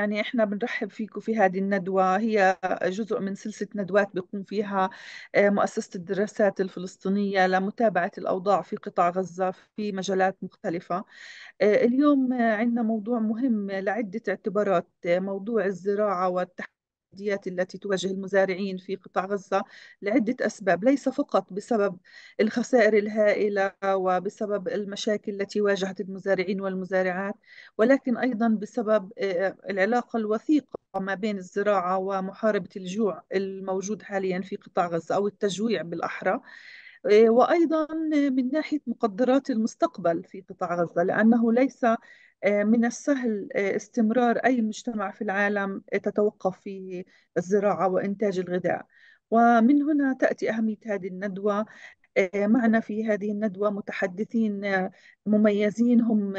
يعني احنا بنرحب فيكم في هذه الندوة هي جزء من سلسلة ندوات بيقوم فيها آه، مؤسسة الدراسات الفلسطينية لمتابعة الأوضاع في قطاع غزة في مجالات مختلفة آه، اليوم عندنا موضوع مهم لعدة اعتبارات آه، موضوع الزراعة والتحكم التحديات التي تواجه المزارعين في قطاع غزة لعدة أسباب ليس فقط بسبب الخسائر الهائلة وبسبب المشاكل التي واجهت المزارعين والمزارعات ولكن أيضا بسبب آه، العلاقة الوثيقة ما بين الزراعة ومحاربة الجوع الموجود حاليا في قطاع غزة أو التجويع بالأحرى آه، وأيضا من ناحية مقدرات المستقبل في قطاع غزة لأنه ليس من السهل آه، استمرار أي مجتمع في العالم آه، تتوقف فيه الزراعة وإنتاج الغذاء ومن هنا تأتي أهمية هذه الندوة آه، معنا في هذه الندوة متحدثين مميزين هم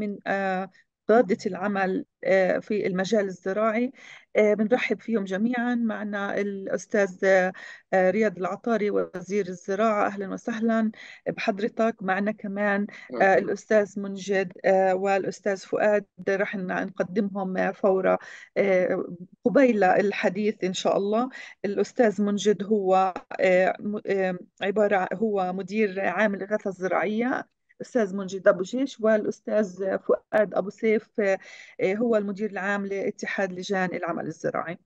من ضادة العمل آه، في المجال الزراعي آه، بنرحب فيهم جميعا معنا الأستاذ آه، رياض العطاري وزير الزراعة أهلا وسهلا بحضرتك معنا كمان الأستاذ منجد والأستاذ فؤاد رح نقدمهم فورا قبيل الحديث إن شاء الله الأستاذ منجد هو عبارة هو مدير عام الإغاثة الزراعية الاستاذ منجد ابو جيش والاستاذ فؤاد ابو سيف آه، هو المدير العام لاتحاد لجان العمل الزراعي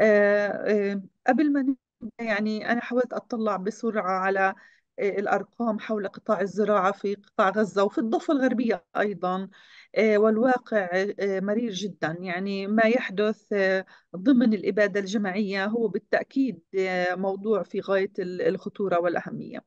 آه، آه، قبل ما يعني انا حاولت اطلع بسرعه على الأرقام حول قطاع الزراعة في قطاع غزة وفي الضفة الغربية أيضا والواقع مرير جدا يعني ما يحدث ضمن الإبادة الجماعية هو بالتأكيد موضوع في غاية الخطورة والأهمية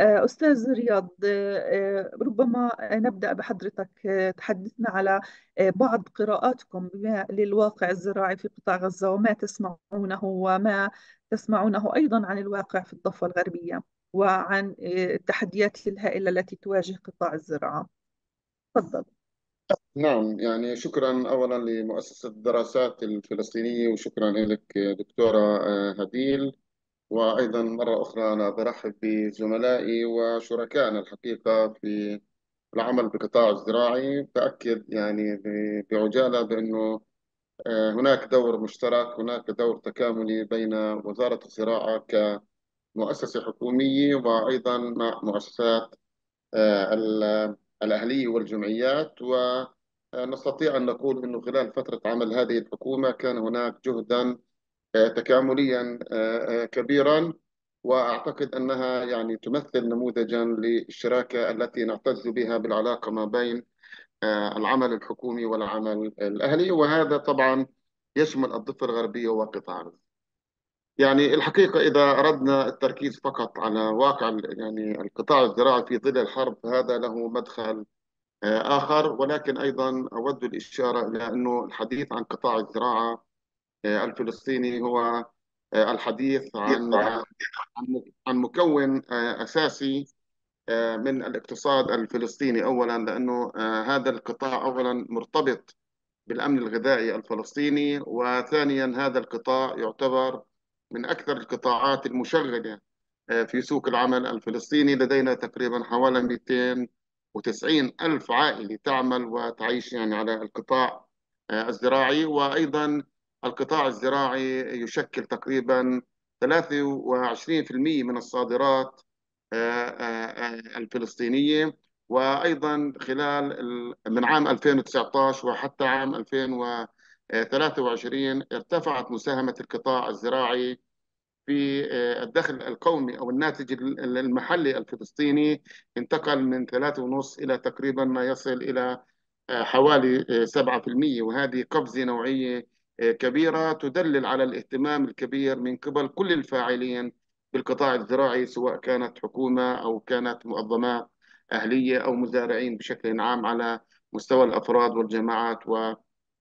آه، أستاذ رياض آه، ربما نبدأ بحضرتك آه، تحدثنا على بعض قراءاتكم للواقع الزراعي في قطاع غزة وما تسمعونه وما تسمعونه أيضا عن الواقع في الضفة الغربية وعن التحديات الهائلة التي تواجه قطاع الزراعة تفضل نعم يعني شكرا اولا لمؤسسه الدراسات الفلسطينيه وشكرا لك دكتوره هديل وأيضا مرة أخرى أنا برحب بزملائي وشركائنا الحقيقة في العمل بقطاع الزراعي بأكد يعني بعجالة بأنه آه، هناك دور مشترك هناك دور تكاملي بين وزارة الزراعة كمؤسسة حكومية وأيضا مع مؤسسات آه، الأهلية والجمعيات ونستطيع آه، أن نقول أنه خلال فترة عمل هذه الحكومة كان هناك جهداً آه، تكامليا آه، آه، كبيرا واعتقد انها يعني تمثل نموذجا للشراكه التي نعتز بها بالعلاقه ما بين العمل الحكومي والعمل الاهلي وهذا طبعا يشمل الضفه الغربيه غزه. يعني الحقيقه اذا اردنا التركيز فقط على واقع يعني القطاع الزراعي في ظل الحرب هذا له مدخل اخر ولكن ايضا اود الاشاره الى انه الحديث عن قطاع الزراعه آه، الفلسطيني هو آه، الحديث آه، عن عن مكون اساسي من الاقتصاد الفلسطيني اولا لانه هذا القطاع اولا مرتبط بالامن الغذائي الفلسطيني وثانيا هذا القطاع يعتبر من اكثر القطاعات المشغله في سوق العمل الفلسطيني لدينا تقريبا حوالي 290 ألف عائلة تعمل وتعيش يعني على القطاع الزراعي وأيضا القطاع الزراعي يشكل تقريبا 23% من الصادرات آه، آه، آه، الفلسطينية وأيضا خلال من عام 2019 وحتى عام 2023 ارتفعت مساهمة القطاع الزراعي في الدخل القومي أو الناتج المحلي الفلسطيني انتقل من 3.5 إلى تقريبا ما يصل إلى حوالي 7% وهذه قفزة نوعية كبيرة تدلل على الاهتمام الكبير من قبل كل الفاعلين بالقطاع الزراعي سواء كانت حكومة أو كانت منظمات أهلية أو مزارعين بشكل عام على مستوى الأفراد والجماعات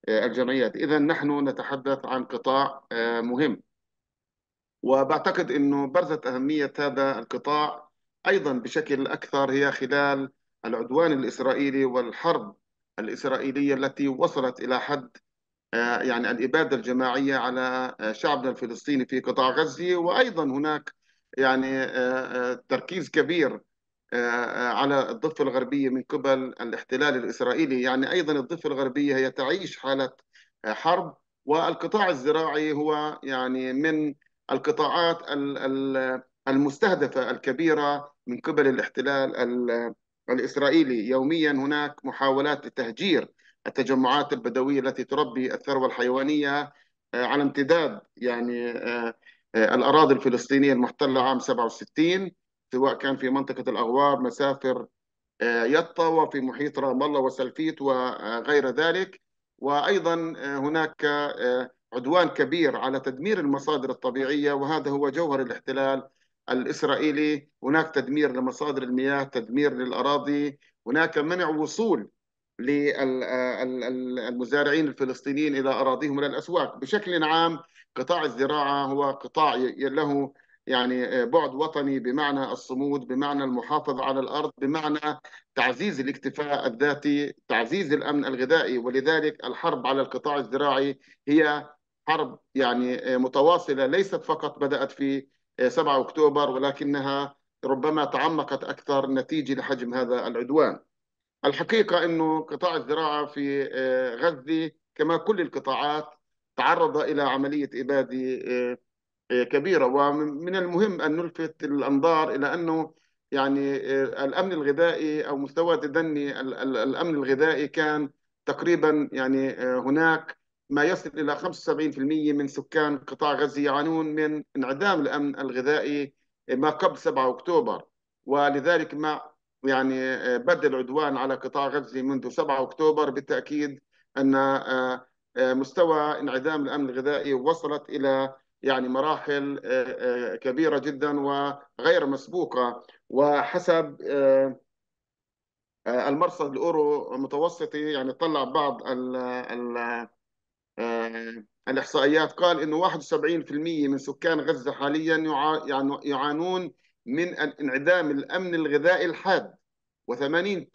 والجمعيات إذا نحن نتحدث عن قطاع آه، مهم وبعتقد أنه برزت أهمية هذا القطاع أيضا بشكل أكثر هي خلال العدوان الإسرائيلي والحرب الإسرائيلية التي وصلت إلى حد آه، يعني الإبادة الجماعية على آه، شعبنا الفلسطيني في قطاع غزة وأيضا هناك يعني آه، تركيز كبير على الضفة الغربية من قبل الاحتلال الإسرائيلي يعني أيضا الضفة الغربية هي تعيش حالة حرب والقطاع الزراعي هو يعني من القطاعات المستهدفة الكبيرة من قبل الاحتلال الإسرائيلي يوميا هناك محاولات لتهجير التجمعات البدويه التي تربي الثروه الحيوانيه آه، على امتداد يعني آه، آه، الاراضي الفلسطينيه المحتله عام 67 سواء كان في منطقه الاغوار مسافر يطا وفي محيط رام الله وسلفيت وغير ذلك وايضا هناك عدوان كبير على تدمير المصادر الطبيعيه وهذا هو جوهر الاحتلال الاسرائيلي هناك تدمير لمصادر المياه تدمير للاراضي هناك منع وصول للمزارعين الفلسطينيين إلى أراضيهم إلى الأسواق بشكل عام قطاع الزراعة هو قطاع له يعني بعد وطني بمعنى الصمود بمعنى المحافظة على الأرض بمعنى تعزيز الاكتفاء الذاتي تعزيز الأمن الغذائي ولذلك الحرب على القطاع الزراعي هي حرب يعني متواصلة ليست فقط بدأت في 7 أكتوبر ولكنها ربما تعمقت أكثر نتيجة لحجم هذا العدوان الحقيقة أنه قطاع الزراعة في آه، غزة كما كل القطاعات تعرض إلى عملية إبادة آه، آه، كبيرة ومن المهم أن نلفت الأنظار إلى أنه يعني الأمن الغذائي أو مستوى تدني الأمن الغذائي كان تقريبا يعني هناك ما يصل إلى 75% من سكان قطاع غزة يعانون من انعدام الأمن الغذائي ما قبل 7 أكتوبر ولذلك ما يعني آه، بد العدوان على قطاع غزة منذ 7 أكتوبر بالتأكيد أن آه، آه، مستوى انعدام الأمن الغذائي وصلت إلى يعني مراحل كبيرة جدا وغير مسبوقة وحسب المرصد الأورو متوسطي يعني طلع بعض الـ الـ الإحصائيات قال أنه 71% من سكان غزة حاليا يعني يعانون من انعدام الامن الغذائي الحاد و80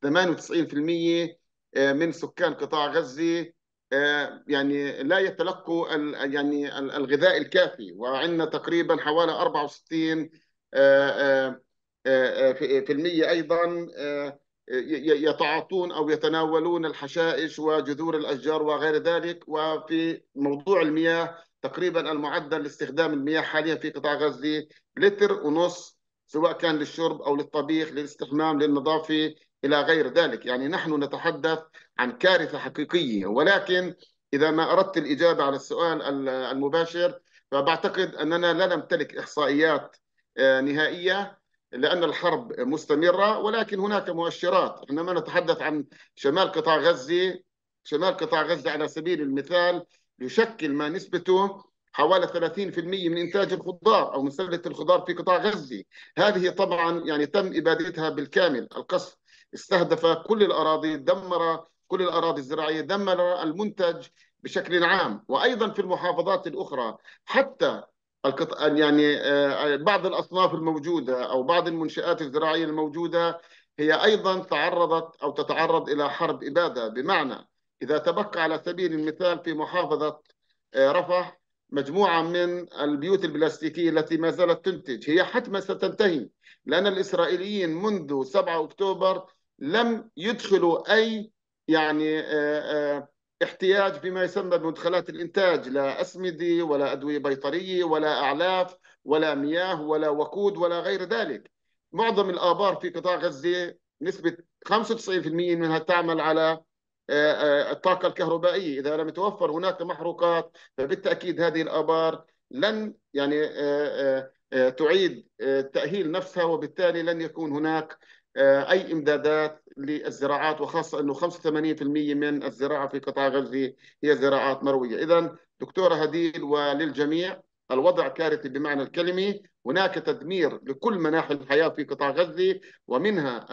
98% آه، من سكان قطاع غزه آه، يعني لا يتلقوا يعني الغذاء الكافي وعندنا تقريبا حوالي 64 آه، في المية أيضا يتعاطون أو يتناولون الحشائش وجذور الأشجار وغير ذلك وفي موضوع المياه تقريبا المعدل لاستخدام المياه حاليا في قطاع غزة لتر ونص سواء كان للشرب أو للطبيخ للاستحمام للنظافة إلى غير ذلك يعني نحن نتحدث عن كارثة حقيقية ولكن إذا ما أردت الإجابة على السؤال المباشر فبعتقد أننا لا نمتلك إحصائيات آه، نهائية لأن الحرب مستمرة ولكن هناك مؤشرات عندما نتحدث عن شمال قطاع غزة شمال قطاع غزة على سبيل المثال يشكل ما نسبته حوالي 30% من انتاج الخضار او من سله الخضار في قطاع غزه، هذه طبعا يعني تم ابادتها بالكامل، القصف استهدف كل الاراضي، دمر كل الاراضي الزراعيه، دمر المنتج بشكل عام، وايضا في المحافظات الاخرى حتى القط... يعني آه، بعض الاصناف الموجوده او بعض المنشات الزراعيه الموجوده هي ايضا تعرضت او تتعرض الى حرب اباده، بمعنى اذا تبقى على سبيل المثال في محافظه آه، رفح مجموعة من البيوت البلاستيكية التي ما زالت تنتج هي حتما ستنتهي لأن الإسرائيليين منذ 7 أكتوبر لم يدخلوا أي يعني آه، آه، احتياج بما يسمى بمدخلات الإنتاج لا أسمدة ولا أدوية بيطرية ولا أعلاف ولا مياه ولا وقود ولا غير ذلك معظم الآبار في قطاع غزة نسبة 95% منها تعمل على آه، آه، الطاقة الكهربائية إذا لم يتوفر هناك محروقات فبالتأكيد هذه الآبار لن يعني آه، تعيد تأهيل نفسها وبالتالي لن يكون هناك أي إمدادات للزراعات وخاصة أنه 85% من الزراعة في قطاع غزة هي زراعات مروية إذا دكتورة هديل وللجميع الوضع كارثي بمعنى الكلمة هناك تدمير لكل مناحي الحياة في قطاع غزة ومنها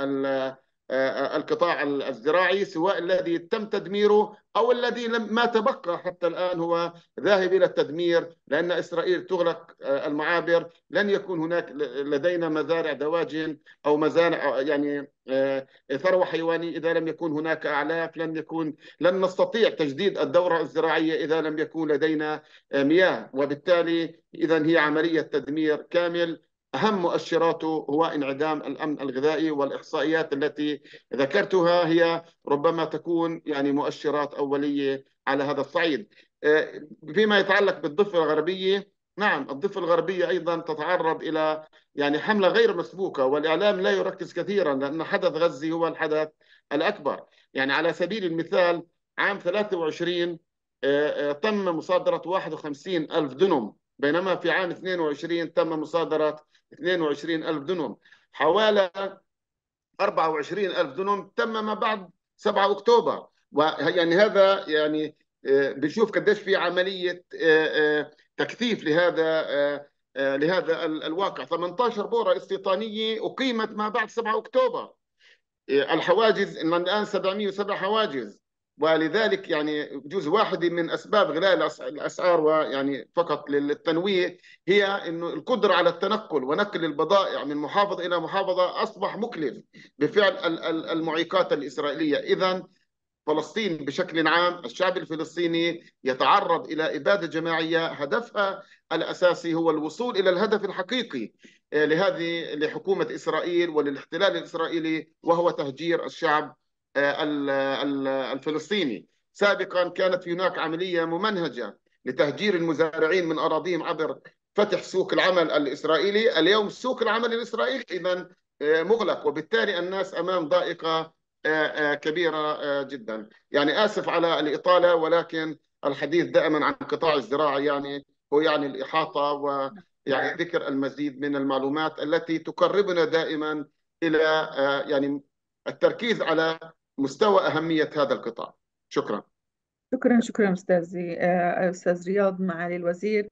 آه، القطاع الزراعي سواء الذي تم تدميره او الذي لم ما تبقى حتى الان هو ذاهب الى التدمير لان اسرائيل تغلق آه، المعابر لن يكون هناك لدينا مزارع دواجن او مزارع يعني ثروه آه، حيوانيه اذا لم يكون هناك اعلاف لن يكون لن نستطيع تجديد الدوره الزراعيه اذا لم يكون لدينا مياه وبالتالي اذا هي عمليه تدمير كامل أهم مؤشراته هو انعدام الأمن الغذائي والإحصائيات التي ذكرتها هي ربما تكون يعني مؤشرات أولية على هذا الصعيد آه، فيما يتعلق بالضفة الغربية نعم الضفة الغربية أيضا تتعرض إلى يعني حملة غير مسبوقة والإعلام لا يركز كثيرا لأن حدث غزي هو الحدث الأكبر يعني على سبيل المثال عام 23 آه، آه، تم مصادرة 51 ألف دنم بينما في عام 22 تم مصادرة 22 ألف دنم حوالي 24 ألف دنم تم ما بعد 7 أكتوبر ويعني هذا يعني آه، بنشوف قديش في عملية آه، آه، تكثيف لهذا لهذا الواقع 18 بورة استيطانية أقيمت ما بعد 7 أكتوبر الحواجز الآن 707 حواجز ولذلك يعني جزء واحد من اسباب غلاء الاسعار ويعني فقط للتنويه هي انه القدره على التنقل ونقل البضائع من محافظه الى محافظه اصبح مكلف بفعل المعيقات الاسرائيليه، اذا فلسطين بشكل عام الشعب الفلسطيني يتعرض الى اباده جماعيه هدفها الاساسي هو الوصول الى الهدف الحقيقي آه، لهذه لحكومه اسرائيل وللاحتلال الاسرائيلي وهو تهجير الشعب الفلسطيني سابقا كانت هناك عملية ممنهجة لتهجير المزارعين من أراضيهم عبر فتح سوق العمل الإسرائيلي اليوم سوق العمل الإسرائيلي إذا آه، مغلق وبالتالي الناس أمام ضائقة آه، آه، كبيرة جدا يعني آسف على الإطالة ولكن الحديث دائما عن قطاع الزراعة يعني هو يعني الإحاطة ويعني نعم. ذكر المزيد من المعلومات التي تقربنا دائما إلى يعني التركيز على مستوى أهمية هذا القطاع شكرا شكرا شكرا أستاذي آه، أستاذ رياض معالي الوزير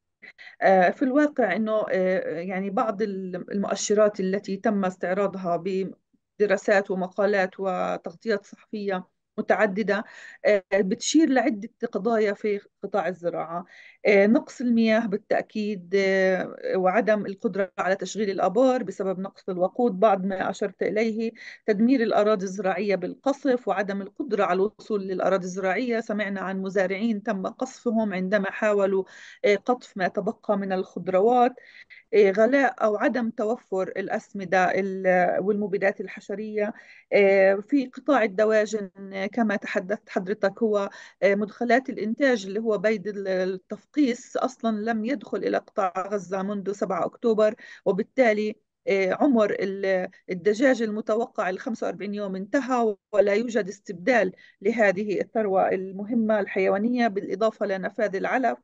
آه، في الواقع أنه آه، يعني بعض المؤشرات التي تم استعراضها بدراسات ومقالات وتغطيات صحفية متعدده بتشير لعده قضايا في قطاع الزراعه آه، نقص المياه بالتاكيد آه، وعدم القدره على تشغيل الابار بسبب نقص الوقود بعض ما اشرت اليه تدمير الاراضي الزراعيه بالقصف وعدم القدره على الوصول للاراضي الزراعيه سمعنا عن مزارعين تم قصفهم عندما حاولوا آه، قطف ما تبقى من الخضروات غلاء او عدم توفر الاسمده والمبيدات الحشريه في قطاع الدواجن كما تحدثت حضرتك هو مدخلات الانتاج اللي هو هو بيد التفقيس أصلا لم يدخل إلى قطاع غزة منذ 7 أكتوبر وبالتالي آه، عمر الدجاج المتوقع ال 45 يوم انتهى ولا يوجد استبدال لهذه الثروة المهمة الحيوانية بالإضافة لنفاذ العلف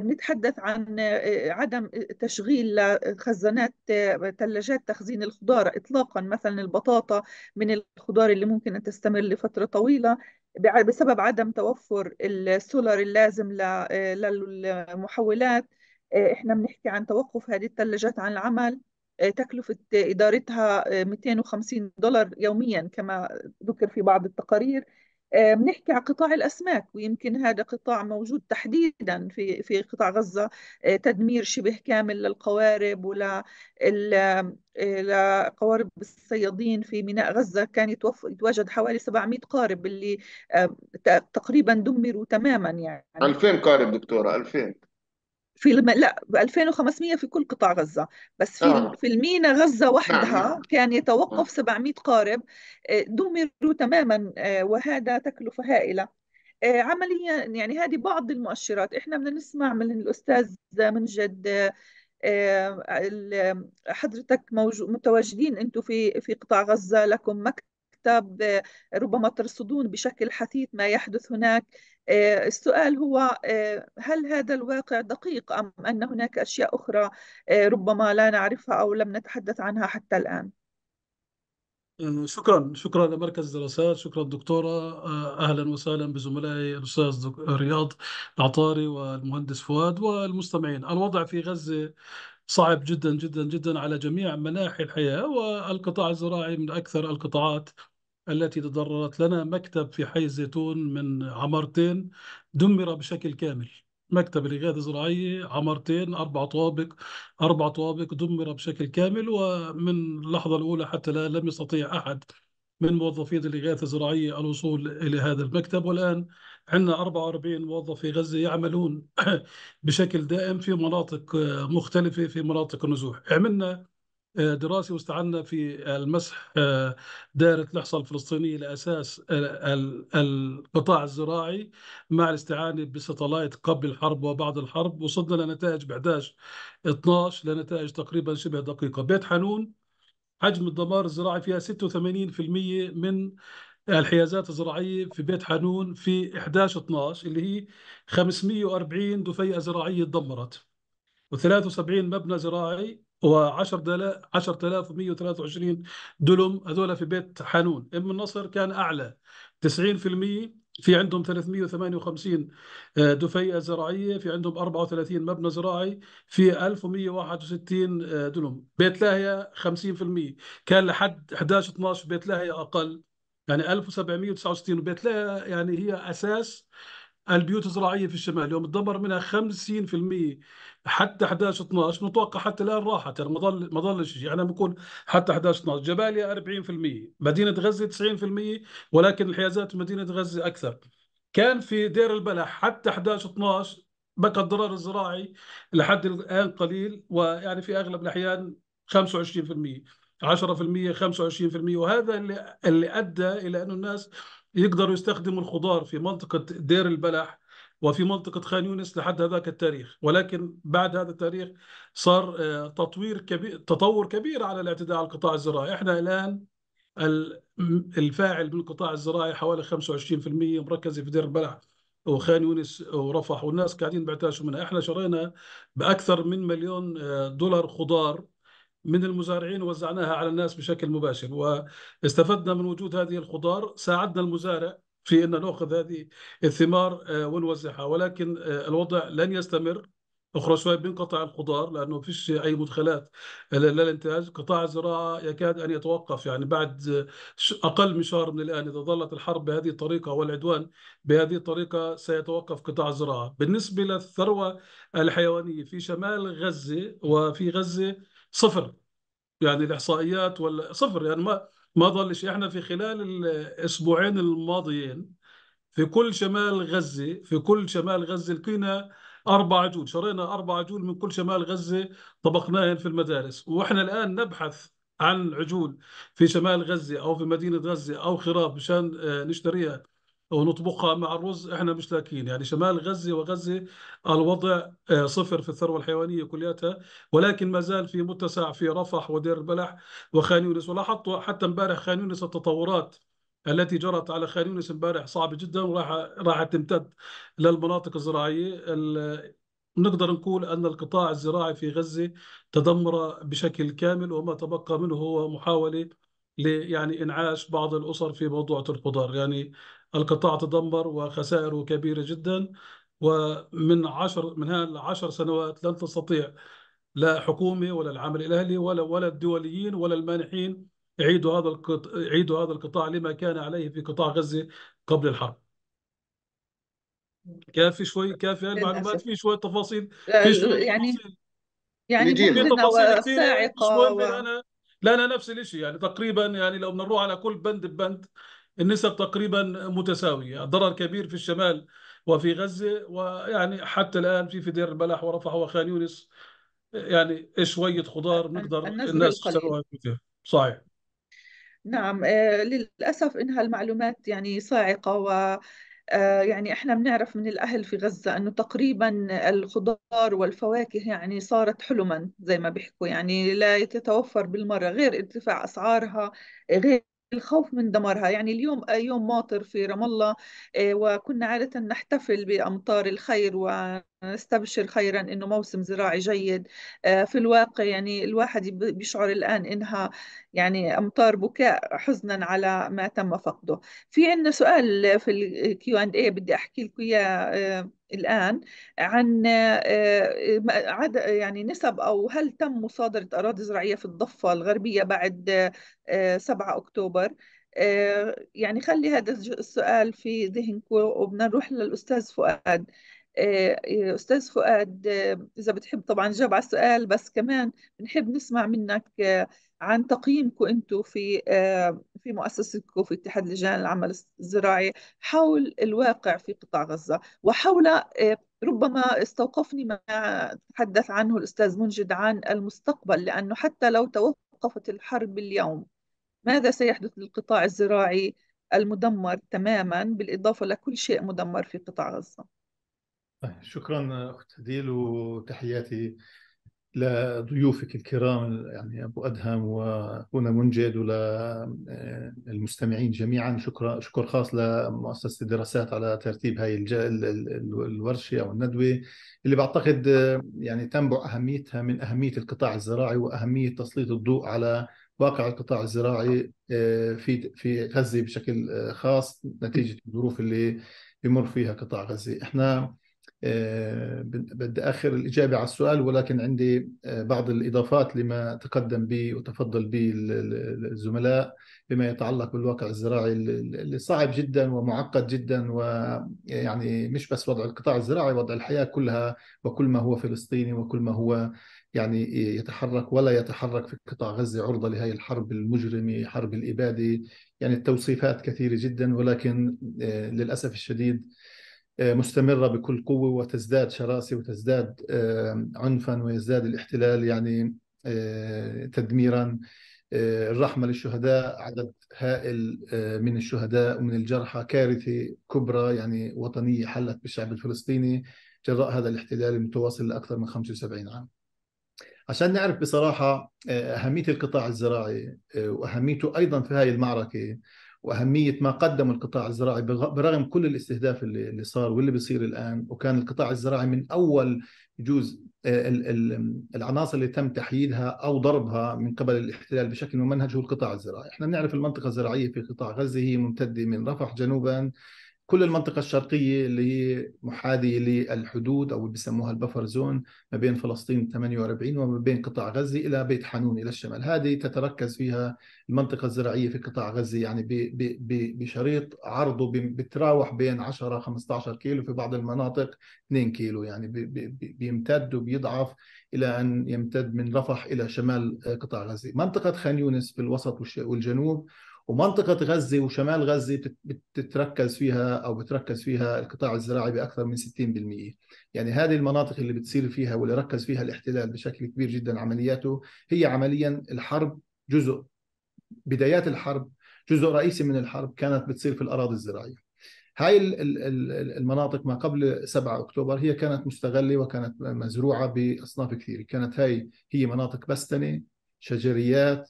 بنتحدث عن آه، عدم تشغيل خزانات ثلاجات آه، تخزين الخضار اطلاقا مثلا البطاطا من الخضار اللي ممكن ان تستمر لفتره طويله بسبب عدم توفر السولر اللازم آه، للمحولات احنا بنحكي عن توقف هذه الثلاجات عن العمل تكلفة إدارتها 250 دولار يوميا كما ذكر في بعض التقارير آه، بنحكي على قطاع الاسماك ويمكن هذا قطاع موجود تحديدا في في قطاع غزه آه، تدمير شبه كامل للقوارب ول آه، لقوارب الصيادين في ميناء غزة كان يتواجد حوالي 700 قارب اللي تقريبا دمروا تماما يعني 2000 قارب دكتورة 2000 في الم... لا 2500 في كل قطاع غزة بس في آه. في المينا غزة نعم، وحدها نعم. كان يتوقف 700 قارب آه، دمروا تماما آه، وهذا تكلفة هائلة آه، عمليا يعني هذه بعض المؤشرات احنا بدنا نسمع من الأستاذ من جد حضرتك موجو... متواجدين انتم في في قطاع غزة لكم مكتب ربما ترصدون بشكل حثيث ما يحدث هناك آه، السؤال هو آه، هل هذا الواقع دقيق أم أن هناك أشياء أخرى آه، ربما لا نعرفها أو لم نتحدث عنها حتى الآن؟ شكرا شكرا لمركز الدراسات شكرا دكتورة أهلا وسهلا بزملائي الأستاذ رياض العطاري والمهندس فؤاد والمستمعين الوضع في غزة صعب جدا جدا جدا على جميع مناحي الحياة والقطاع الزراعي من أكثر القطاعات التي تضررت لنا مكتب في حي الزيتون من عمارتين دمر بشكل كامل مكتب الإغاثة الزراعية عمارتين أربع طوابق أربع طوابق دمر بشكل كامل ومن اللحظة الأولى حتى لا لم يستطيع أحد من موظفين الإغاثة الزراعية الوصول إلى هذا المكتب والآن عندنا 44 موظف في غزة يعملون بشكل دائم في مناطق مختلفة في مناطق النزوح عملنا آه، دراسي واستعنا في المسح آه، دائرة الإحصاء الفلسطينية لأساس القطاع الزراعي مع الاستعانة بستلايت قبل الحرب وبعد الحرب وصلنا لنتائج ب 11 12 لنتائج تقريبا شبه دقيقة بيت حنون حجم الدمار الزراعي فيها 86% من الحيازات الزراعية في بيت حنون في 11 12 اللي هي 540 دفيئة زراعية تدمرت و73 مبنى زراعي و 10 10123 دلم هذول في بيت حانون ام النصر كان اعلى 90% في عندهم 358 آه، دفيئة زراعية في عندهم 34 مبنى زراعي في 1161 آه، دلم بيت لاهيا 50% كان لحد 11 12 بيت لاهيا أقل يعني 1769 بيت لاهيا يعني هي أساس البيوت الزراعيه في الشمال اليوم تدمر منها 50% حتى 11 12 نتوقع حتى الان راحت يعني ما ضل ما ضل شيء يعني بنقول حتى 11 12 جباليا 40% مدينه غزه 90% ولكن الحيازات في مدينه غزه اكثر كان في دير البلح حتى 11 12 بقى الضرر الزراعي لحد الان قليل ويعني في اغلب الاحيان 25% 10% 25% وهذا اللي, اللي ادى الى انه الناس يقدروا يستخدموا الخضار في منطقة دير البلح وفي منطقة خان يونس لحد هذاك التاريخ ولكن بعد هذا التاريخ صار آه، تطوير كبير تطور كبير على الاعتداء على القطاع الزراعي احنا الآن الفاعل بالقطاع الزراعي حوالي 25% مركزة في دير البلح وخان يونس ورفح والناس قاعدين بيعتاشوا منها احنا شرينا بأكثر من مليون آه، دولار خضار من المزارعين ووزعناها على الناس بشكل مباشر واستفدنا من وجود هذه الخضار ساعدنا المزارع في ان ناخذ هذه الثمار آه، ونوزعها ولكن آه، الوضع لن يستمر اخرى شوي بينقطع الخضار لانه ما فيش اي مدخلات آه، للانتاج قطاع الزراعه يكاد ان يتوقف يعني بعد اقل من شهر من الان اذا ظلت الحرب بهذه الطريقه والعدوان بهذه الطريقه سيتوقف قطاع الزراعه بالنسبه للثروه الحيوانيه في شمال غزه وفي غزه صفر يعني الاحصائيات ولا صفر يعني ما ما ظل شيء احنا في خلال الاسبوعين الماضيين في كل شمال غزه في كل شمال غزه لقينا أربع عجول شرينا أربع عجول من كل شمال غزة طبقناهن في المدارس وإحنا الآن نبحث عن عجول في شمال غزة أو في مدينة غزة أو خراب مشان آه، نشتريها ونطبخها مع الرز احنا مش لاقيين يعني شمال غزه وغزه الوضع آه، صفر في الثروه الحيوانيه كلياتها ولكن ما زال في متسع في رفح ودير البلح وخان يونس ولاحظت حتى امبارح خان يونس التطورات التي جرت على خان يونس امبارح صعبه جدا وراح راح تمتد للمناطق الزراعيه نقدر نقول أن القطاع الزراعي في غزة تدمر بشكل كامل وما تبقى منه هو محاولة يعني انعاش بعض الأسر في موضوع الخضار يعني القطاع تدمر وخسائره كبيرة جدا ومن عشر من هالعشر سنوات لن تستطيع لا حكومة ولا العمل الأهلي ولا ولا الدوليين ولا المانحين يعيدوا هذا القط... يعيدوا هذا القطاع لما كان عليه في قطاع غزة قبل الحرب. كافي شوي كافي المعلومات في شوية تفاصيل في يعني تفاصيل. يعني في تفاصيل و... انا لا انا نفس الشيء يعني تقريبا يعني لو بنروح على كل بند ببند النسب تقريبا متساوية الضرر كبير في الشمال وفي غزة ويعني حتى الآن في في دير البلح ورفح وخان يونس يعني شوية خضار نقدر الناس تشتروها صحيح نعم آه، للأسف إنها المعلومات يعني صاعقة و آه، يعني احنا بنعرف من الاهل في غزه انه تقريبا الخضار والفواكه يعني صارت حلما زي ما بيحكوا يعني لا تتوفر بالمره غير ارتفاع اسعارها غير الخوف من دمرها يعني اليوم يوم ماطر في رام الله آه، وكنا عادة نحتفل بأمطار الخير و نستبشر خيرا انه موسم زراعي جيد آه، في الواقع يعني الواحد بيشعر الان انها يعني امطار بكاء حزنا على ما تم فقده في عندنا سؤال في الكيو اند اي بدي احكي لكم اياه آه، الان عن آه، عد يعني نسب او هل تم مصادره اراضي زراعيه في الضفه الغربيه بعد 7 اكتوبر يعني خلي هذا السؤال في ذهنكم وبدنا نروح للاستاذ فؤاد آه، آه، أستاذ فؤاد آه، إذا بتحب طبعا جاوب على السؤال بس كمان بنحب نسمع منك عن تقييمكم أنتم في في مؤسستكم في اتحاد لجان العمل الزراعي حول الواقع في قطاع غزة وحول ربما استوقفني ما تحدث عنه الأستاذ منجد عن المستقبل لأنه حتى لو توقفت الحرب اليوم ماذا سيحدث للقطاع الزراعي المدمر تماما بالإضافة لكل شيء مدمر في قطاع غزة شكرا اخت هديل وتحياتي لضيوفك الكرام يعني ابو ادهم وهنا منجد وللمستمعين جميعا شكرا شكر خاص لمؤسسه الدراسات على ترتيب هاي الورشه او الندوه اللي بعتقد يعني تنبع اهميتها من اهميه القطاع الزراعي واهميه تسليط الضوء على واقع القطاع الزراعي آه، في في غزه بشكل خاص نتيجه الظروف اللي بمر فيها قطاع غزه احنا آه، بدي اخر الاجابه على السؤال ولكن عندي آه، بعض الاضافات لما تقدم به وتفضل به الزملاء بما يتعلق بالواقع الزراعي اللي صعب جدا ومعقد جدا ويعني مش بس وضع القطاع الزراعي وضع الحياه كلها وكل ما هو فلسطيني وكل ما هو يعني يتحرك ولا يتحرك في قطاع غزه عرضه لهي الحرب المجرمه حرب الاباده يعني التوصيفات كثيره جدا ولكن آه، للاسف الشديد آه، مستمرة بكل قوة وتزداد شراسة وتزداد آه، عنفا ويزداد الاحتلال يعني آه، تدميرا الرحمة للشهداء عدد هائل من الشهداء ومن الجرحى كارثة كبرى يعني وطنية حلت بالشعب الفلسطيني جراء هذا الاحتلال المتواصل لأكثر من 75 عام عشان نعرف بصراحة أهمية القطاع الزراعي وأهميته أيضا في هذه المعركة واهميه ما قدمه القطاع الزراعي برغم كل الاستهداف اللي صار واللي بيصير الان وكان القطاع الزراعي من اول جزء آه، العناصر اللي تم تحييدها او ضربها من قبل الاحتلال بشكل ممنهج هو القطاع الزراعي، احنا بنعرف المنطقه الزراعيه في قطاع غزه هي ممتده من رفح جنوبا كل المنطقة الشرقية اللي هي محاذية للحدود أو اللي بيسموها البفر زون ما بين فلسطين 48 وما بين قطاع غزة إلى بيت حانون إلى الشمال هذه تتركز فيها المنطقة الزراعية في قطاع غزة يعني بشريط عرضه بتراوح بين 10 15 كيلو في بعض المناطق 2 كيلو يعني بيمتد وبيضعف إلى أن يمتد من رفح إلى شمال آه، قطاع غزة منطقة خان يونس في الوسط والجنوب ومنطقة غزة وشمال غزة بتتركز فيها أو بتركز فيها القطاع الزراعي بأكثر من 60% يعني هذه المناطق اللي بتصير فيها واللي ركز فيها الاحتلال بشكل كبير جدا عملياته هي عمليا الحرب جزء بدايات الحرب جزء رئيسي من الحرب كانت بتصير في الأراضي الزراعية هاي المناطق ما قبل 7 اكتوبر هي كانت مستغله وكانت مزروعه باصناف كثيره، كانت هاي هي مناطق بستنه، شجريات،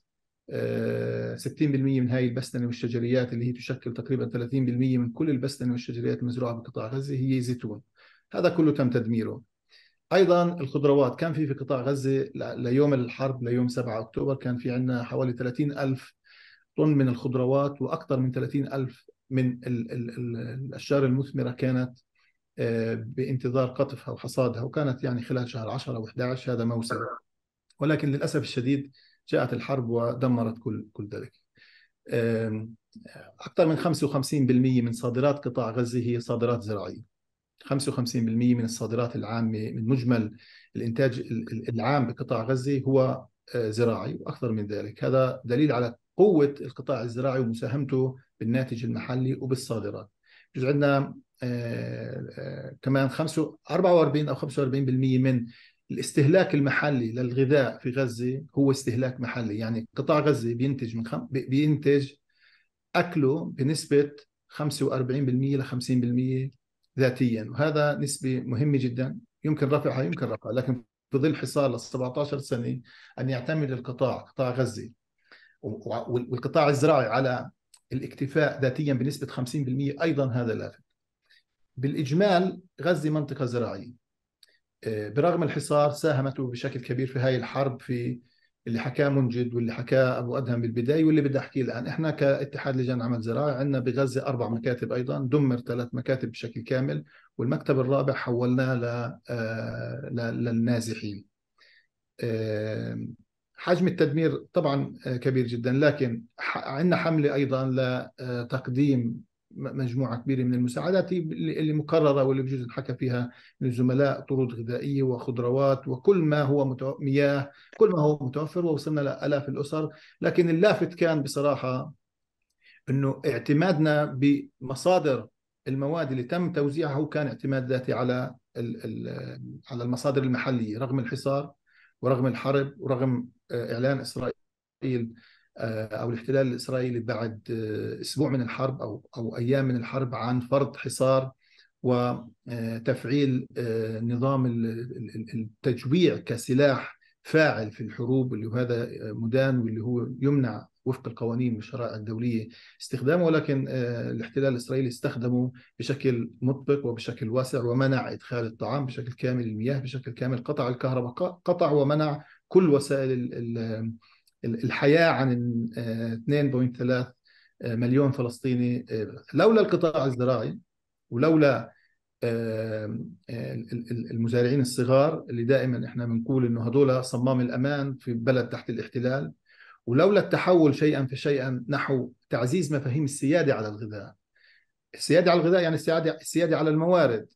60% من هاي البسنه والشجريات اللي هي تشكل تقريبا 30% من كل البسنه والشجريات المزروعه بقطاع غزه هي زيتون هذا كله تم تدميره ايضا الخضروات كان في في قطاع غزه ليوم الحرب ليوم 7 اكتوبر كان في عندنا حوالي 30 الف طن من الخضروات واكثر من 30 الف من الاشجار المثمره كانت آه، بانتظار قطفها وحصادها وكانت يعني خلال شهر 10 و11 هذا موسم ولكن للاسف الشديد جاءت الحرب ودمرت كل كل ذلك أكثر من 55% من صادرات قطاع غزة هي صادرات زراعية 55% من الصادرات العامة من مجمل الإنتاج العام بقطاع غزة هو آه، زراعي وأكثر من ذلك هذا دليل على قوة القطاع الزراعي ومساهمته بالناتج المحلي وبالصادرات بجوز عندنا آه، آه، كمان 45 أو 45% من الاستهلاك المحلي للغذاء في غزة هو استهلاك محلي يعني قطاع غزة بينتج من خم... بينتج أكله بنسبة 45% ل 50% ذاتيا وهذا نسبة مهمة جدا يمكن رفعها يمكن رفعها لكن في ظل حصار ل 17 سنة أن يعتمد القطاع قطاع غزة والقطاع الزراعي على الاكتفاء ذاتيا بنسبة 50% أيضا هذا لافت بالإجمال غزة منطقة زراعية آه، برغم الحصار ساهمت بشكل كبير في هاي الحرب في اللي حكاه منجد واللي حكاه ابو ادهم بالبدايه واللي بدي احكيه الان احنا كاتحاد لجان عمل زراعي عندنا بغزه اربع مكاتب ايضا دمر ثلاث مكاتب بشكل كامل والمكتب الرابع حولناه ل... آه، للنازحين آه، حجم التدمير طبعا كبير جدا لكن عندنا حمله ايضا لتقديم مجموعه كبيره من المساعدات اللي مكرره واللي بجوز نحكى فيها للزملاء طرود غذائيه وخضروات وكل ما هو متو... مياه كل ما هو متوفر ووصلنا لالاف الاسر لكن اللافت كان بصراحه انه اعتمادنا بمصادر المواد اللي تم توزيعها كان اعتماد ذاتي على على المصادر المحليه رغم الحصار ورغم الحرب ورغم آه، اعلان اسرائيل آه، او الاحتلال الاسرائيلي بعد آه، اسبوع من الحرب او او ايام من الحرب عن فرض حصار وتفعيل آه، نظام التجويع كسلاح فاعل في الحروب اللي هذا مدان واللي هو يمنع وفق القوانين والشرائع الدولية استخدامه ولكن الاحتلال الإسرائيلي استخدمه بشكل مطبق وبشكل واسع ومنع إدخال الطعام بشكل كامل المياه بشكل كامل قطع الكهرباء قطع ومنع كل وسائل الحياه عن 2.3 آه، آه، مليون فلسطيني آه، لولا القطاع الزراعي ولولا المزارعين الصغار اللي دائما احنا بنقول انه هذول صمام الامان في بلد تحت الاحتلال ولولا التحول شيئا فشيئا نحو تعزيز مفاهيم السياده على الغذاء السياده على الغذاء يعني السياده السياده على الموارد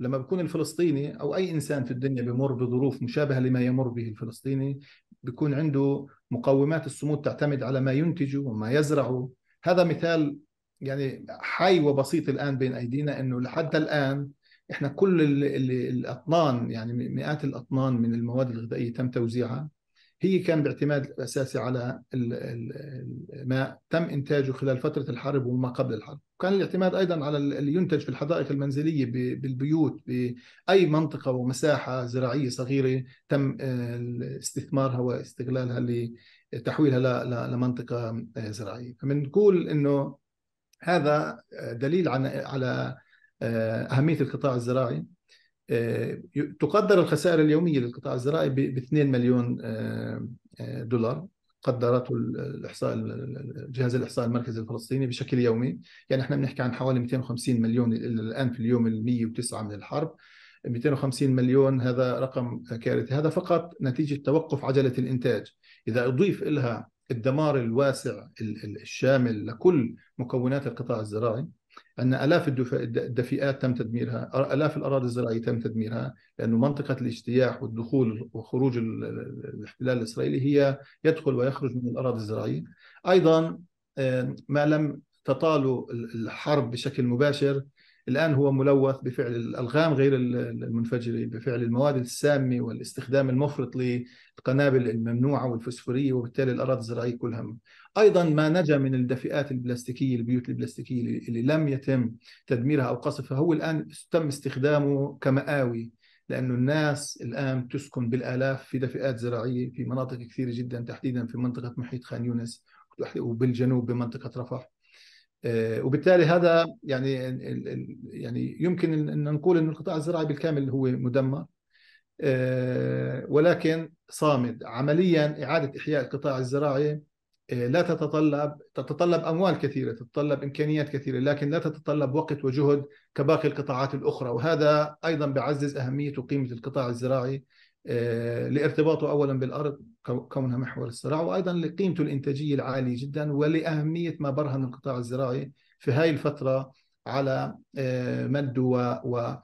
لما بكون الفلسطيني او اي انسان في الدنيا بمر بظروف مشابهه لما يمر به الفلسطيني بيكون عنده مقومات الصمود تعتمد على ما ينتجه وما يزرعه هذا مثال يعني حي وبسيط الان بين ايدينا انه لحد الان احنا كل الاطنان يعني مئات الاطنان من المواد الغذائيه تم توزيعها هي كان باعتماد اساسي على الماء تم انتاجه خلال فتره الحرب وما قبل الحرب كان الاعتماد ايضا على اللي ينتج في الحدائق المنزليه بالبيوت باي منطقه ومساحه زراعيه صغيره تم آه، استثمارها واستغلالها لتحويلها لمنطقه آه، زراعيه فبنقول انه هذا آه، دليل على اهميه القطاع الزراعي آه، تقدر الخسائر اليوميه للقطاع الزراعي ب 2 مليون آه، آه، دولار قدرته الاحصاء جهاز الاحصاء المركزي الفلسطيني بشكل يومي يعني احنا بنحكي عن حوالي 250 مليون الان في اليوم ال 109 من الحرب 250 مليون هذا رقم كارثي هذا فقط نتيجه توقف عجله الانتاج اذا اضيف لها الدمار الواسع الشامل لكل مكونات القطاع الزراعي أن آلاف الدفيئات تم تدميرها آلاف الأراضي الزراعية تم تدميرها لأن منطقة الاجتياح والدخول وخروج الاحتلال الإسرائيلي هي يدخل ويخرج من الأراضي الزراعية أيضا ما لم تطال الحرب بشكل مباشر الآن هو ملوث بفعل الألغام غير المنفجرة بفعل المواد السامة والاستخدام المفرط للقنابل الممنوعة والفسفورية وبالتالي الأراضي الزراعية كلها ايضا ما نجا من الدفئات البلاستيكيه البيوت البلاستيكيه اللي لم يتم تدميرها او قصفها هو الان تم استخدامه كمآوي لانه الناس الان تسكن بالالاف في دفئات زراعيه في مناطق كثيره جدا تحديدا في منطقه محيط خان يونس وبالجنوب بمنطقه رفح آه، وبالتالي هذا يعني يعني يمكن ان نقول ان القطاع الزراعي بالكامل هو مدمر آه، ولكن صامد عمليا اعاده احياء القطاع الزراعي آه، لا تتطلب تتطلب اموال كثيره، تتطلب امكانيات كثيره، لكن لا تتطلب وقت وجهد كباقي القطاعات الاخرى، وهذا ايضا بعزز اهميه وقيمه القطاع الزراعي آه، لارتباطه اولا بالارض كونها محور الصراع، وايضا لقيمته الانتاجيه العاليه جدا ولاهميه ما برهن القطاع الزراعي في هاي الفتره على آه، مده و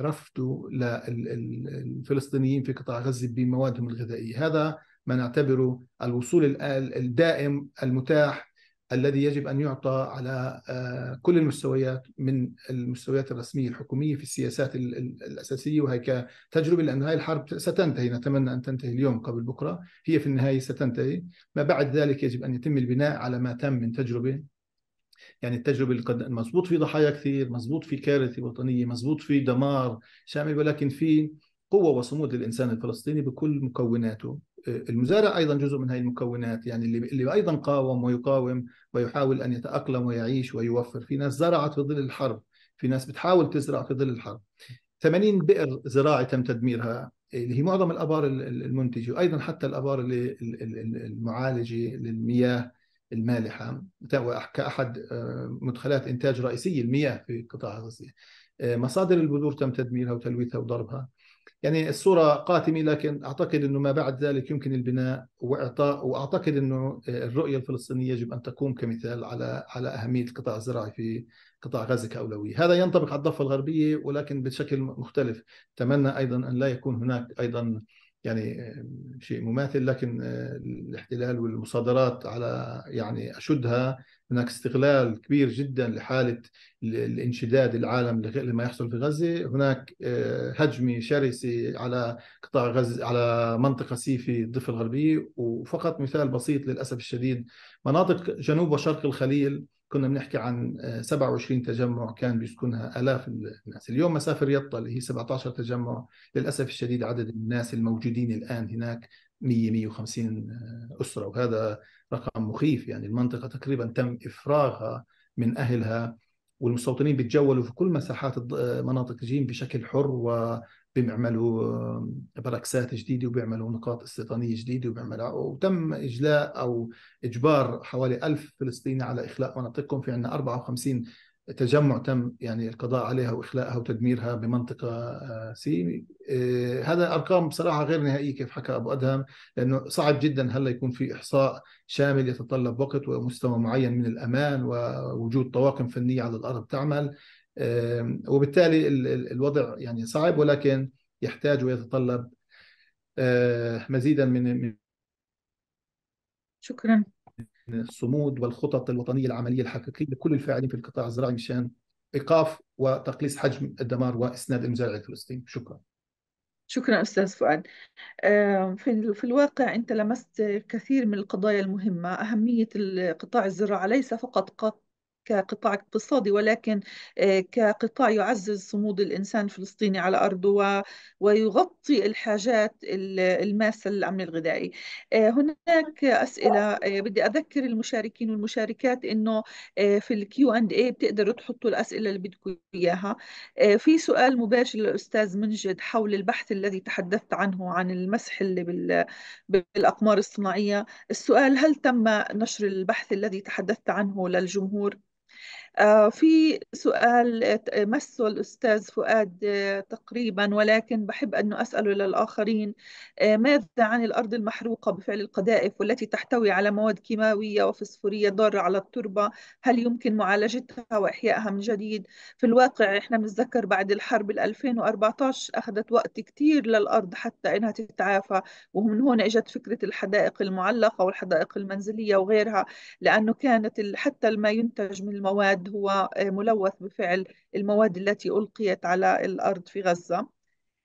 رفضه للفلسطينيين في قطاع غزه بموادهم الغذائيه، هذا ما نعتبره الوصول الدائم المتاح الذي يجب ان يعطى على آه، كل المستويات من المستويات الرسميه الحكوميه في السياسات الاساسيه وهي كتجربه لان هذه الحرب ستنتهي نتمنى ان تنتهي اليوم قبل بكره هي في النهايه ستنتهي ما بعد ذلك يجب ان يتم البناء على ما تم من تجربه يعني التجربة اللي مزبوط في ضحايا كثير مزبوط في كارثة وطنية مزبوط في دمار شامل ولكن في قوة وصمود للإنسان الفلسطيني بكل مكوناته المزارع ايضا جزء من هذه المكونات يعني اللي اللي ايضا قاوم ويقاوم ويحاول ان يتاقلم ويعيش ويوفر في ناس زرعت في ظل الحرب في ناس بتحاول تزرع في ظل الحرب 80 بئر زراعي تم تدميرها اللي هي معظم الابار المنتجه وايضا حتى الابار المعالجه للمياه المالحه كاحد آه، مدخلات انتاج رئيسيه المياه في قطاع غزه آه، مصادر البذور تم تدميرها وتلويثها وضربها يعني الصورة قاتمة لكن أعتقد أنه ما بعد ذلك يمكن البناء وإعطاء وأعتقد أنه الرؤية الفلسطينية يجب أن تقوم كمثال على على أهمية القطاع الزراعي في قطاع غزة كأولوية هذا ينطبق على الضفة الغربية ولكن بشكل مختلف أتمنى أيضا أن لا يكون هناك أيضا يعني شيء مماثل لكن الاحتلال والمصادرات على يعني أشدها هناك استغلال كبير جدا لحاله الانشداد العالم لما يحصل في غزه هناك آه، هجمه شرسه على قطاع غزه على منطقه سي في الضفه الغربيه وفقط مثال بسيط للاسف الشديد مناطق جنوب وشرق الخليل كنا بنحكي عن 27 آه، تجمع كان بيسكنها الاف الناس اليوم مسافه ريطه اللي هي 17 تجمع للاسف الشديد عدد الناس الموجودين الان هناك 100 150 آه، اسره وهذا رقم مخيف يعني المنطقة تقريبا تم إفراغها من أهلها والمستوطنين بيتجولوا في كل مساحات مناطق جيم بشكل حر وبيعملوا براكسات جديدة وبيعملوا نقاط استيطانية جديدة وبيعملوا وتم إجلاء أو إجبار حوالي ألف فلسطيني على إخلاء مناطقهم في عندنا 54 تجمع تم يعني القضاء عليها واخلاءها وتدميرها بمنطقه آه، سي آه، هذا ارقام بصراحه غير نهائيه كيف حكى ابو ادهم لانه صعب جدا هلا يكون في احصاء شامل يتطلب وقت ومستوى معين من الامان ووجود طواقم فنيه على الارض تعمل آه، وبالتالي الوضع يعني صعب ولكن يحتاج ويتطلب مزيدا من شكرا الصمود والخطط الوطنيه العمليه الحقيقيه لكل الفاعلين في القطاع الزراعي مشان ايقاف وتقليص حجم الدمار واسناد المزارع الفلسطيني شكرا شكرا استاذ فؤاد آه، في الواقع انت لمست كثير من القضايا المهمه اهميه القطاع الزراعه ليس فقط كقطاع اقتصادي ولكن آه، كقطاع يعزز صمود الإنسان الفلسطيني على أرضه ويغطي الحاجات الماسة للأمن الغذائي آه، هناك أسئلة آه، بدي أذكر المشاركين والمشاركات أنه في الكيو اند اي بتقدروا تحطوا الأسئلة اللي بدكم إياها في سؤال مباشر للأستاذ منجد حول البحث الذي تحدثت عنه عن المسح اللي بالأقمار الصناعية السؤال هل تم نشر البحث الذي تحدثت عنه للجمهور آه، في سؤال مسه الأستاذ فؤاد آه، تقريبا ولكن بحب أن أسأله للآخرين آه، ماذا عن الأرض المحروقة بفعل القذائف والتي تحتوي على مواد كيماوية وفسفورية ضارة على التربة هل يمكن معالجتها وإحيائها من جديد في الواقع إحنا بنتذكر بعد الحرب 2014 أخذت وقت كتير للأرض حتى إنها تتعافى ومن هون إجت فكرة الحدائق المعلقة والحدائق المنزلية وغيرها لأنه كانت حتى ما ينتج من المواد هو آه، ملوث بفعل المواد التي ألقيت على الأرض في غزة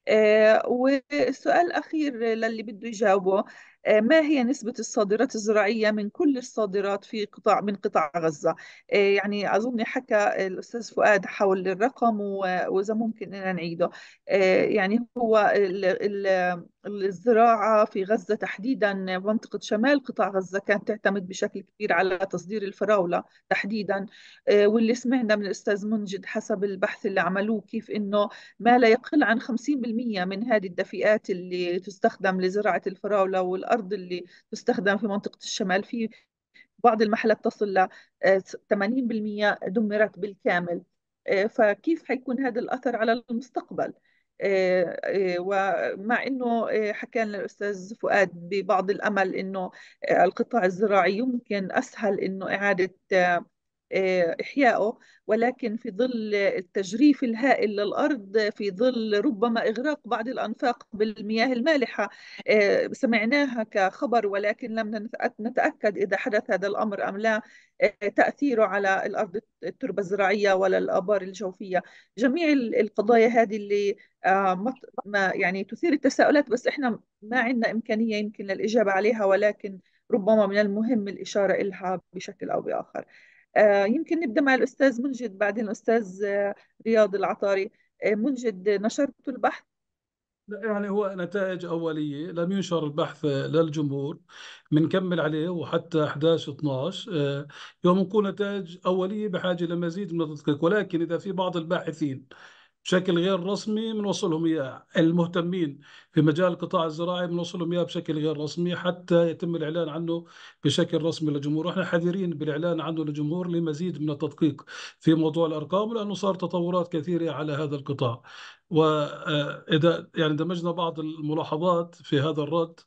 آه، والسؤال الأخير للي بده يجاوبه آه، ما هي نسبة الصادرات الزراعية من كل الصادرات في قطاع من قطاع غزة آه، يعني أظن حكى الأستاذ فؤاد حول الرقم وإذا ممكن أن نعيده آه، يعني هو الزراعة في غزة تحديدا منطقة شمال قطاع غزة كانت تعتمد بشكل كبير على تصدير الفراولة تحديدا واللي سمعنا من الأستاذ منجد حسب البحث اللي عملوه كيف إنه ما لا يقل عن 50% من هذه الدفئات اللي تستخدم لزراعة الفراولة والأرض الارض اللي تستخدم في منطقه الشمال في بعض المحلات تصل ل 80% آه، دمرت بالكامل آه، فكيف حيكون هذا الاثر على المستقبل آه، ومع انه حكى لنا الاستاذ فؤاد ببعض الامل انه القطاع الزراعي يمكن اسهل انه اعاده آه، إحيائه ولكن في ظل التجريف الهائل للأرض في ظل ربما إغراق بعض الأنفاق بالمياه المالحة آه، سمعناها كخبر ولكن لم نتأكد إذا حدث هذا الأمر أم لا آه، تأثيره على الأرض التربة الزراعية ولا الآبار الجوفية جميع القضايا هذه اللي ما يعني تثير التساؤلات بس إحنا ما عندنا إمكانية يمكن للإجابة عليها ولكن ربما من المهم الإشارة إلها بشكل أو بآخر آه، يمكن نبدا مع الاستاذ منجد بعدين الاستاذ آه، رياض العطاري آه، منجد نشرت البحث يعني هو نتائج أولية لم ينشر البحث للجمهور بنكمل عليه وحتى 11 12 يوم نكون نتائج أولية بحاجة لمزيد من التدقيق ولكن إذا في بعض الباحثين بشكل غير رسمي بنوصلهم اياه المهتمين في مجال القطاع الزراعي بنوصلهم اياه بشكل غير رسمي حتى يتم الاعلان عنه بشكل رسمي للجمهور احنا حذرين بالاعلان عنه للجمهور لمزيد من التدقيق في موضوع الارقام لانه صار تطورات كثيره على هذا القطاع واذا آه، يعني دمجنا بعض الملاحظات في هذا الرد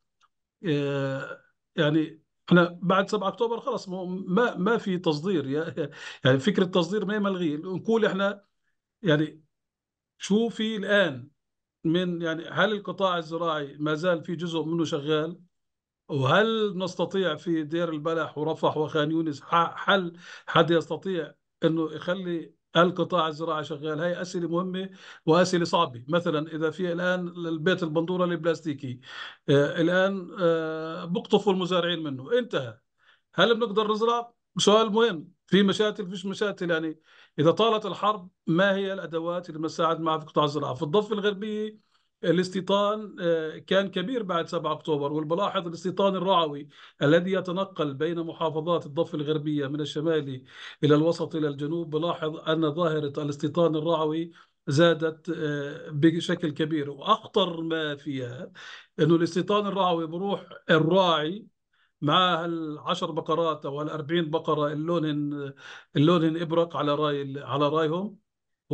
آه، يعني احنا بعد 7 اكتوبر خلاص ما ما في تصدير يعني فكره التصدير ما هي ملغيه نقول احنا يعني شوفي الآن من يعني هل القطاع الزراعي ما زال في جزء منه شغال وهل نستطيع في دير البلح ورفح وخان يونس حل حد يستطيع انه يخلي القطاع الزراعي شغال هي اسئله مهمه واسئله صعبه مثلا اذا في الان البيت البندوره البلاستيكي آه، الان آه، بقطفوا المزارعين منه انتهى هل بنقدر نزرع سؤال مهم في مشاتل فيش مشاتل يعني اذا طالت الحرب ما هي الادوات اللي بتساعد معها في قطاع الزراعه في الضفه الغربيه الاستيطان آه، كان كبير بعد 7 اكتوبر والبلاحظ الاستيطان الرعوي الذي يتنقل بين محافظات الضفه الغربيه من الشمال الى الوسط الى الجنوب بلاحظ ان ظاهره الاستيطان الرعوي زادت آه، بشكل كبير واخطر ما فيها انه الاستيطان الرعوي بروح الراعي معاه العشر بقرات او الأربعين بقره اللون اللون ابرق على راي على رايهم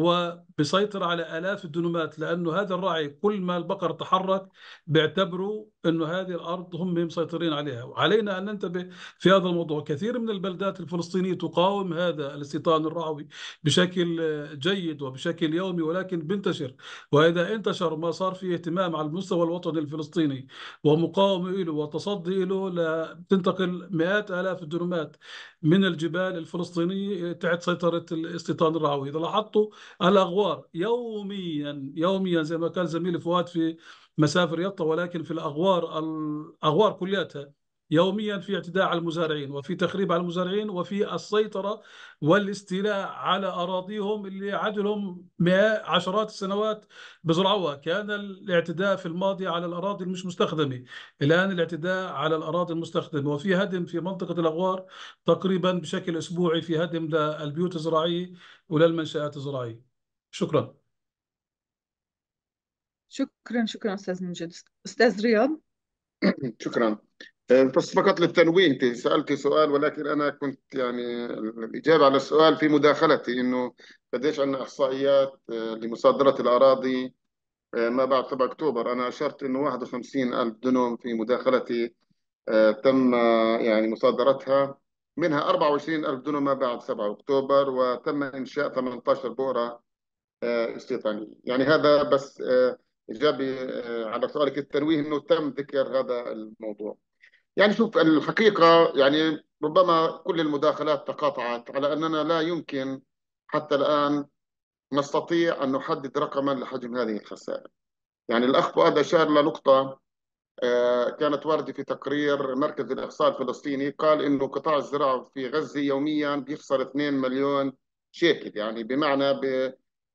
هو بيسيطر على آلاف الدنومات لأنه هذا الراعي كل ما البقر تحرك بيعتبروا أنه هذه الأرض هم مسيطرين عليها وعلينا أن ننتبه في هذا الموضوع كثير من البلدات الفلسطينية تقاوم هذا الاستيطان الرعوي بشكل جيد وبشكل يومي ولكن بنتشر وإذا انتشر ما صار فيه اهتمام على المستوى الوطني الفلسطيني ومقاومة له وتصدي له لتنتقل مئات آلاف الدنومات من الجبال الفلسطينية إيه، تحت سيطرة الاستيطان الرعوي إذا لاحظتوا الأغوار يوميا يوميا زي ما قال زميلي فؤاد في مسافر يطا ولكن في الأغوار الأغوار كلياتها يوميا في اعتداء على المزارعين وفي تخريب على المزارعين وفي السيطرة والاستيلاء على أراضيهم اللي عدلهم عشرات السنوات بزرعوها كان الاعتداء في الماضي على الأراضي المش مستخدمة الآن الاعتداء على الأراضي المستخدمة وفي هدم في منطقة الأغوار تقريبا بشكل أسبوعي في هدم للبيوت الزراعية وللمنشآت الزراعية شكرا شكرا شكرا أستاذ منجد أستاذ رياض شكرا آه، بس فقط للتنويه انت سالتي سؤال ولكن انا كنت يعني الاجابه على السؤال في مداخلتي انه قديش عندنا احصائيات آه، لمصادره الاراضي آه، ما بعد 7 اكتوبر انا اشرت انه 51000 دنم في مداخلتي تم يعني مصادرتها منها 24000 دنم ما بعد 7 اكتوبر وتم انشاء 18 بؤره استيطانيه يعني هذا بس اجابه على سؤالك التنويه انه تم ذكر هذا الموضوع يعني شوف الحقيقة يعني ربما كل المداخلات تقاطعت على أننا لا يمكن حتى الآن نستطيع أن نحدد رقما لحجم هذه الخسائر يعني الأخ فؤاد أشار لنقطة آه، كانت واردة في تقرير مركز الإحصاء الفلسطيني قال أنه قطاع الزراعة في غزة يوميا بيخسر 2 مليون شيكل يعني بمعنى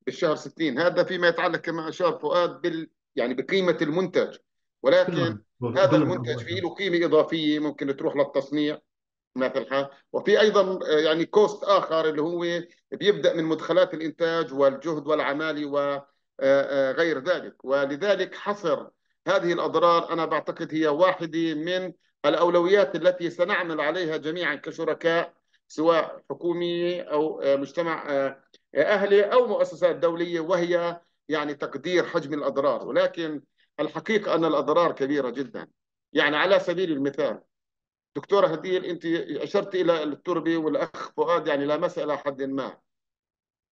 بالشهر 60 هذا فيما يتعلق كما أشار فؤاد بال يعني بقيمة المنتج ولكن نعم. هذا المنتج فيه له قيمه اضافيه ممكن تروح للتصنيع نافلها وفي ايضا آه، يعني كوست اخر اللي هو بيبدا من مدخلات الانتاج والجهد والعمالي وغير آه، آه، ذلك ولذلك حصر هذه الاضرار انا بعتقد هي واحده من الاولويات التي سنعمل عليها جميعا كشركاء سواء حكوميه او مجتمع اهلي او مؤسسات دوليه وهي يعني تقدير حجم الاضرار ولكن الحقيقة أن الأضرار كبيرة جدا يعني على سبيل المثال دكتورة هديل أنت أشرت إلى التربي والأخ فؤاد يعني لا مسألة حد ما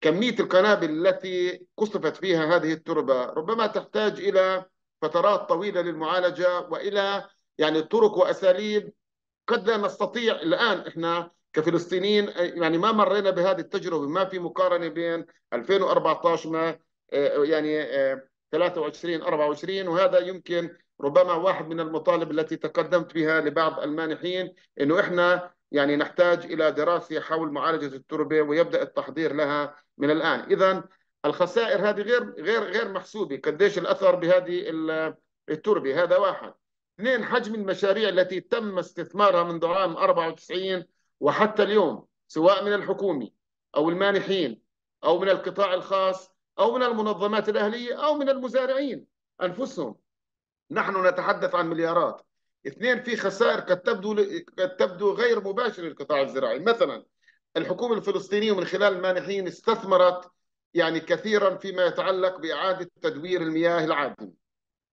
كمية القنابل التي قصفت فيها هذه التربة ربما تحتاج إلى فترات طويلة للمعالجة وإلى يعني طرق وأساليب قد لا نستطيع الآن إحنا كفلسطينيين يعني ما مرينا بهذه التجربة ما في مقارنة بين 2014 ما آه، يعني آه، 23 24 وهذا يمكن ربما واحد من المطالب التي تقدمت بها لبعض المانحين انه احنا يعني نحتاج الى دراسه حول معالجه التربه ويبدا التحضير لها من الان اذا الخسائر هذه غير غير غير محسوبه قديش الاثر بهذه التربه هذا واحد اثنين حجم المشاريع التي تم استثمارها منذ عام 94 وحتى اليوم سواء من الحكومه او المانحين او من القطاع الخاص أو من المنظمات الأهلية أو من المزارعين أنفسهم نحن نتحدث عن مليارات اثنين في خسائر قد تبدو قد تبدو غير مباشره للقطاع الزراعي مثلا الحكومه الفلسطينيه من خلال المانحين استثمرت يعني كثيرا فيما يتعلق باعاده تدوير المياه العادمه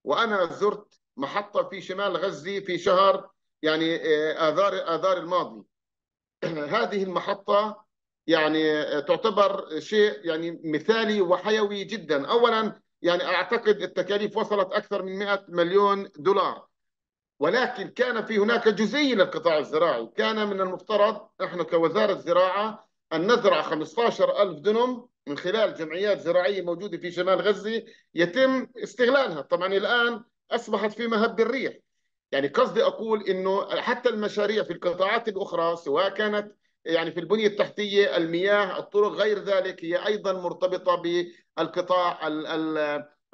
وانا زرت محطه في شمال غزه في شهر يعني آه، اذار اذار الماضي هذه المحطه يعني تعتبر شيء يعني مثالي وحيوي جدا اولا يعني اعتقد التكاليف وصلت اكثر من 100 مليون دولار ولكن كان في هناك جزئيه للقطاع الزراعي كان من المفترض نحن كوزاره زراعه ان نزرع 15000 دنم من خلال جمعيات زراعيه موجوده في شمال غزه يتم استغلالها طبعا الان اصبحت في مهب الريح يعني قصدي اقول انه حتى المشاريع في القطاعات الاخرى سواء كانت يعني في البنية التحتية المياه الطرق غير ذلك هي أيضا مرتبطة بالقطاع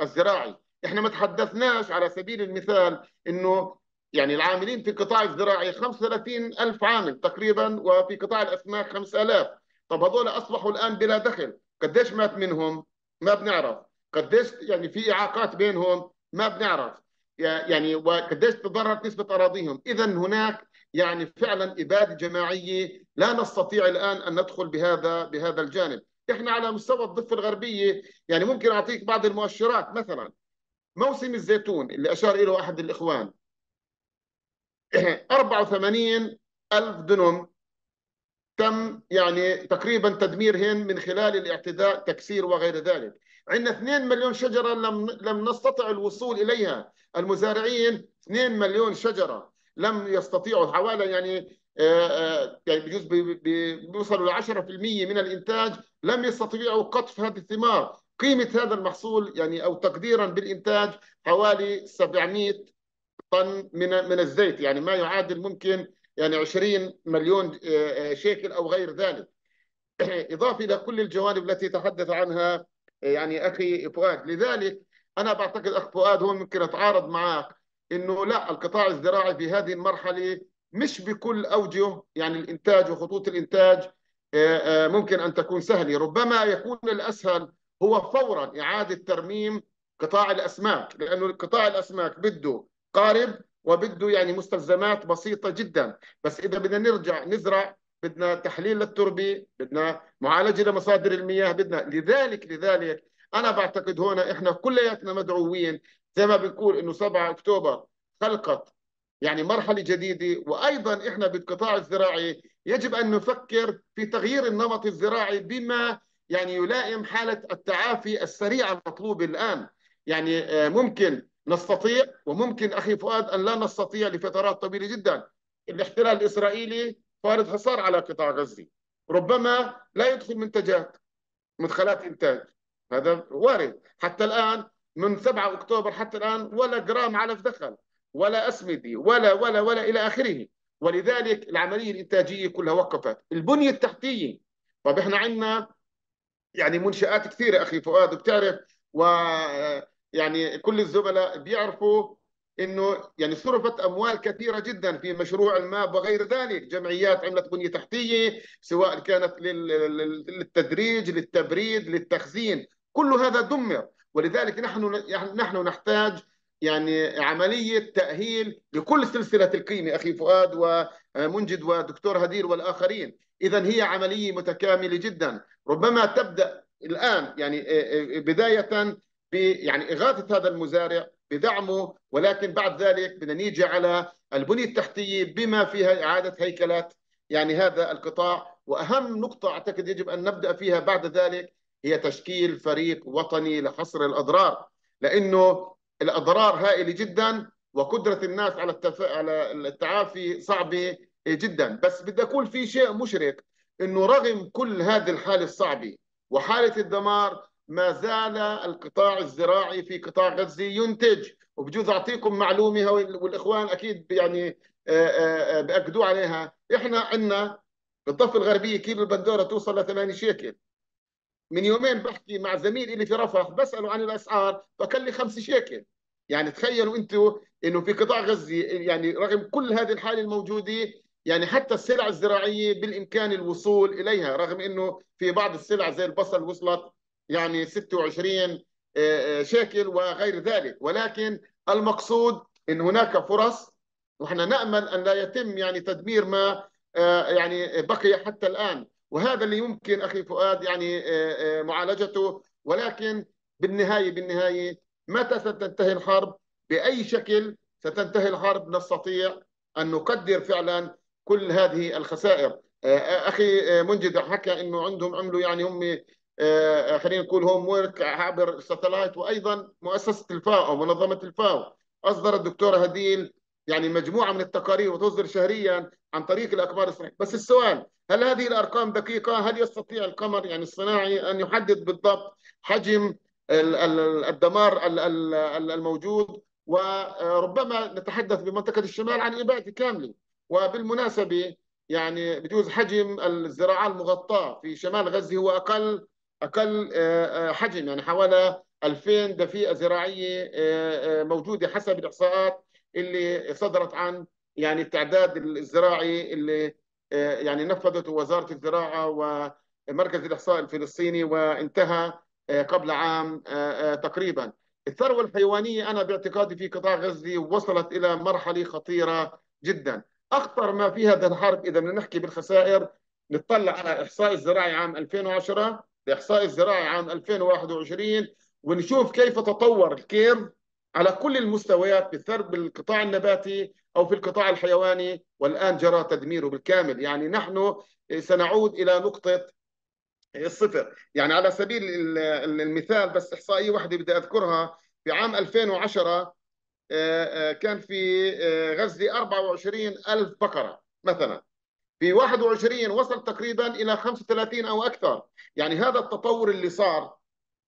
الزراعي احنا ما تحدثناش على سبيل المثال انه يعني العاملين في القطاع الزراعي 35 ألف عامل تقريبا وفي قطاع الأسماك 5000 طب هذول أصبحوا الآن بلا دخل قديش مات منهم ما بنعرف قديش يعني في إعاقات بينهم ما بنعرف يعني وقديش تضررت نسبة أراضيهم إذا هناك يعني فعلا إبادة جماعية لا نستطيع الآن أن ندخل بهذا بهذا الجانب إحنا على مستوى الضفة الغربية يعني ممكن أعطيك بعض المؤشرات مثلا موسم الزيتون اللي أشار إليه أحد الإخوان 84 ألف دنم تم يعني تقريبا تدميرهن من خلال الاعتداء تكسير وغير ذلك عندنا 2 مليون شجرة لم, لم نستطع الوصول إليها المزارعين 2 مليون شجرة لم يستطيعوا حوالي يعني آه، آه، يعني بجوز بيوصلوا ل 10% من الانتاج لم يستطيعوا قطف هذه الثمار، قيمه هذا المحصول يعني او تقديرا بالانتاج حوالي 700 طن من من الزيت يعني ما يعادل ممكن يعني 20 مليون آه، شيكل او غير ذلك. اضافه الى كل الجوانب التي تحدث عنها يعني اخي فؤاد، لذلك انا بعتقد اخ فؤاد هو ممكن اتعارض معك انه لا القطاع الزراعي في هذه المرحله مش بكل اوجه يعني الانتاج وخطوط الانتاج آه، آه، ممكن ان تكون سهله، ربما يكون الاسهل هو فورا اعاده ترميم قطاع الاسماك، لانه قطاع الاسماك بده قارب وبده يعني مستلزمات بسيطه جدا، بس اذا بدنا نرجع نزرع بدنا تحليل للتربه، بدنا معالجه لمصادر المياه، بدنا لذلك لذلك انا بعتقد هون احنا كلياتنا مدعوين زي ما بنقول انه 7 اكتوبر خلقت يعني مرحله جديده وايضا احنا بالقطاع الزراعي يجب ان نفكر في تغيير النمط الزراعي بما يعني يلائم حاله التعافي السريعه المطلوبه الان يعني آه، ممكن نستطيع وممكن اخي فؤاد ان لا نستطيع لفترات طويله جدا الاحتلال الاسرائيلي فارض حصار على قطاع غزه ربما لا يدخل منتجات مدخلات انتاج هذا وارد حتى الآن من 7 أكتوبر حتى الآن ولا جرام علف دخل ولا أسمدة ولا ولا ولا إلى آخره ولذلك العملية الإنتاجية كلها وقفت البنية التحتية طب إحنا عندنا يعني منشآت كثيرة أخي فؤاد بتعرف و يعني كل الزملاء بيعرفوا انه يعني صرفت اموال كثيره جدا في مشروع الماب وغير ذلك، جمعيات عملت بنيه تحتيه سواء كانت للتدريج، للتبريد، للتخزين، كل هذا دمر ولذلك نحن يعني نحن نحتاج يعني عملية تأهيل لكل سلسلة القيمة أخي فؤاد ومنجد ودكتور هدير والآخرين إذا هي عملية متكاملة جدا ربما تبدأ الآن يعني آه، آه، بداية يعني إغاثة هذا المزارع بدعمه ولكن بعد ذلك بدنا نيجي على البنية التحتية بما فيها إعادة هيكلة يعني هذا القطاع وأهم نقطة أعتقد يجب أن نبدأ فيها بعد ذلك هي تشكيل فريق وطني لحصر الاضرار لانه الاضرار هائله جدا وقدره الناس على التف... على التعافي صعبه جدا بس بدي اقول في شيء مشرق انه رغم كل هذه الحاله الصعبه وحاله الدمار ما زال القطاع الزراعي في قطاع غزه ينتج وبجوز اعطيكم معلومه والاخوان اكيد يعني باكدوا عليها احنا عندنا بالضفه الغربيه كيلو البندوره توصل ل 8 شيكل من يومين بحكي مع زميل إلي في رفح بسأله عن الأسعار فقال لي خمس شيكل يعني تخيلوا أنتوا أنه في قطاع غزة يعني رغم كل هذه الحالة الموجودة يعني حتى السلع الزراعية بالإمكان الوصول إليها رغم أنه في بعض السلع زي البصل وصلت يعني 26 آه، آه، شيكل وغير ذلك ولكن المقصود أن هناك فرص ونحن نأمل أن لا يتم يعني تدمير ما آه، يعني بقي حتى الآن وهذا اللي يمكن اخي فؤاد يعني آه، آه، معالجته ولكن بالنهايه بالنهايه متى ستنتهي الحرب؟ باي شكل ستنتهي الحرب نستطيع ان نقدر فعلا كل هذه الخسائر آه، اخي منجد حكى انه عندهم عملوا يعني هم خلينا نقول هوم ورك عبر ستلايت وايضا مؤسسه الفاو او منظمه الفاو اصدرت الدكتوره هديل يعني مجموعه من التقارير وتصدر شهريا عن طريق الاقمار الصناعيه، بس السؤال هل هذه الارقام دقيقه؟ هل يستطيع القمر يعني الصناعي ان يحدد بالضبط حجم الدمار الموجود وربما نتحدث بمنطقه الشمال عن اباده كامله وبالمناسبه يعني بجوز حجم الزراعه المغطاه في شمال غزه هو اقل اقل آه، آه، حجم يعني حوالي 2000 دفيئه زراعيه آه، موجوده حسب الاحصاءات اللي صدرت عن يعني التعداد الزراعي اللي آه، يعني نفذته وزاره الزراعه ومركز الاحصاء الفلسطيني وانتهى آه، قبل عام آه، تقريبا. الثروه الحيوانيه انا باعتقادي في قطاع غزه وصلت الى مرحله خطيره جدا، اخطر ما في هذا الحرب اذا بدنا نحكي بالخسائر نطلع على احصاء الزراعي عام 2010 الاحصاء الزراعي عام 2021 ونشوف كيف تطور الكيرف على كل المستويات بالثرب بالقطاع النباتي أو في القطاع الحيواني والآن جرى تدميره بالكامل يعني نحن سنعود إلى نقطة الصفر يعني على سبيل المثال بس إحصائية واحدة بدي أذكرها في عام 2010 آه، آه، كان في آه، غزة 24 ألف بقرة مثلا في 21 وصل تقريبا إلى 35 أو أكثر يعني هذا التطور اللي صار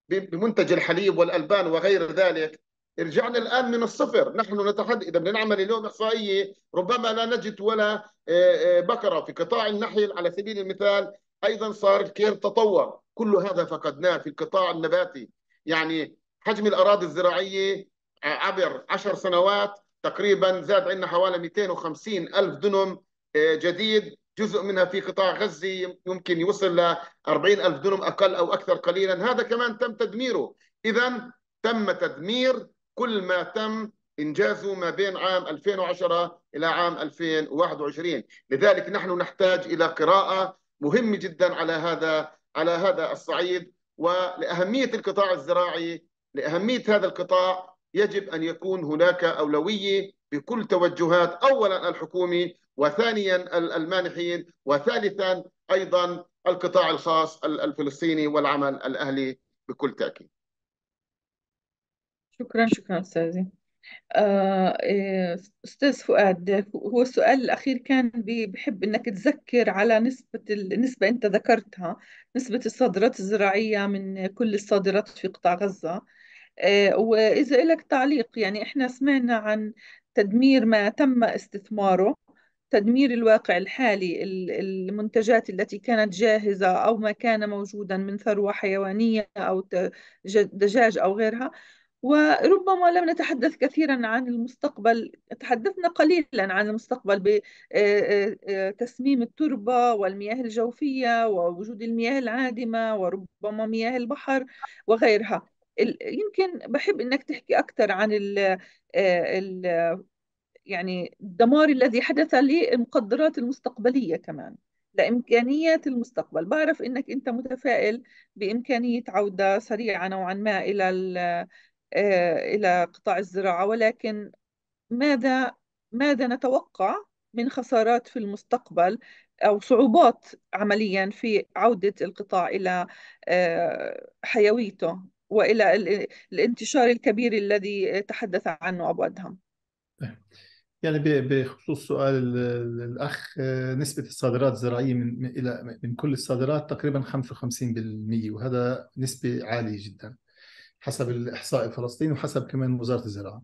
بمنتج الحليب والألبان وغير ذلك رجعنا الان من الصفر نحن نتحدث اذا بدنا نعمل اليوم احصائيه ربما لا نجد ولا آه، آه، بقره في قطاع النحل على سبيل المثال ايضا صار الكير تطور كل هذا فقدناه في القطاع النباتي يعني حجم الاراضي الزراعيه آه، عبر عشر سنوات تقريبا زاد عندنا حوالي 250 الف دنم جديد جزء منها في قطاع غزه يمكن يوصل ل 40 الف دنم اقل او اكثر قليلا هذا كمان تم تدميره اذا تم تدمير كل ما تم إنجازه ما بين عام 2010 إلى عام 2021 لذلك نحن نحتاج إلى قراءة مهمة جدا على هذا على هذا الصعيد ولأهمية القطاع الزراعي لأهمية هذا القطاع يجب أن يكون هناك أولوية بكل توجهات أولا الحكومي وثانيا المانحين وثالثا أيضا القطاع الخاص الفلسطيني والعمل الأهلي بكل تأكيد شكرا شكرا أستاذي آه، إيه، أستاذ فؤاد هو السؤال الأخير كان بحب إنك تذكر على نسبة النسبة أنت ذكرتها نسبة الصادرات الزراعية من كل الصادرات في قطاع غزة آه، وإذا لك تعليق يعني إحنا سمعنا عن تدمير ما تم استثماره تدمير الواقع الحالي ال- المنتجات التي كانت جاهزة أو ما كان موجودا من ثروة حيوانية أو دجاج أو غيرها وربما لم نتحدث كثيرا عن المستقبل تحدثنا قليلا عن المستقبل بتسميم آه، آه، آه، التربة والمياه الجوفية ووجود المياه العادمة وربما مياه البحر وغيرها يمكن بحب انك تحكي اكثر عن ال الـ يعني الدمار الذي حدث للمقدرات المستقبليه كمان لامكانيات المستقبل بعرف انك انت متفائل بامكانيه عوده سريعه نوعا ما الى آه، إلى قطاع الزراعة ولكن ماذا ماذا نتوقع من خسارات في المستقبل أو صعوبات عمليا في عودة القطاع إلى آه، حيويته وإلى الانتشار الكبير الذي تحدث عنه أبو أدهم يعني بخصوص سؤال الأخ نسبة الصادرات الزراعية من إلى من كل الصادرات تقريبا 55% وهذا نسبة عالية جدا حسب الاحصاء الفلسطيني وحسب كمان وزاره الزراعه.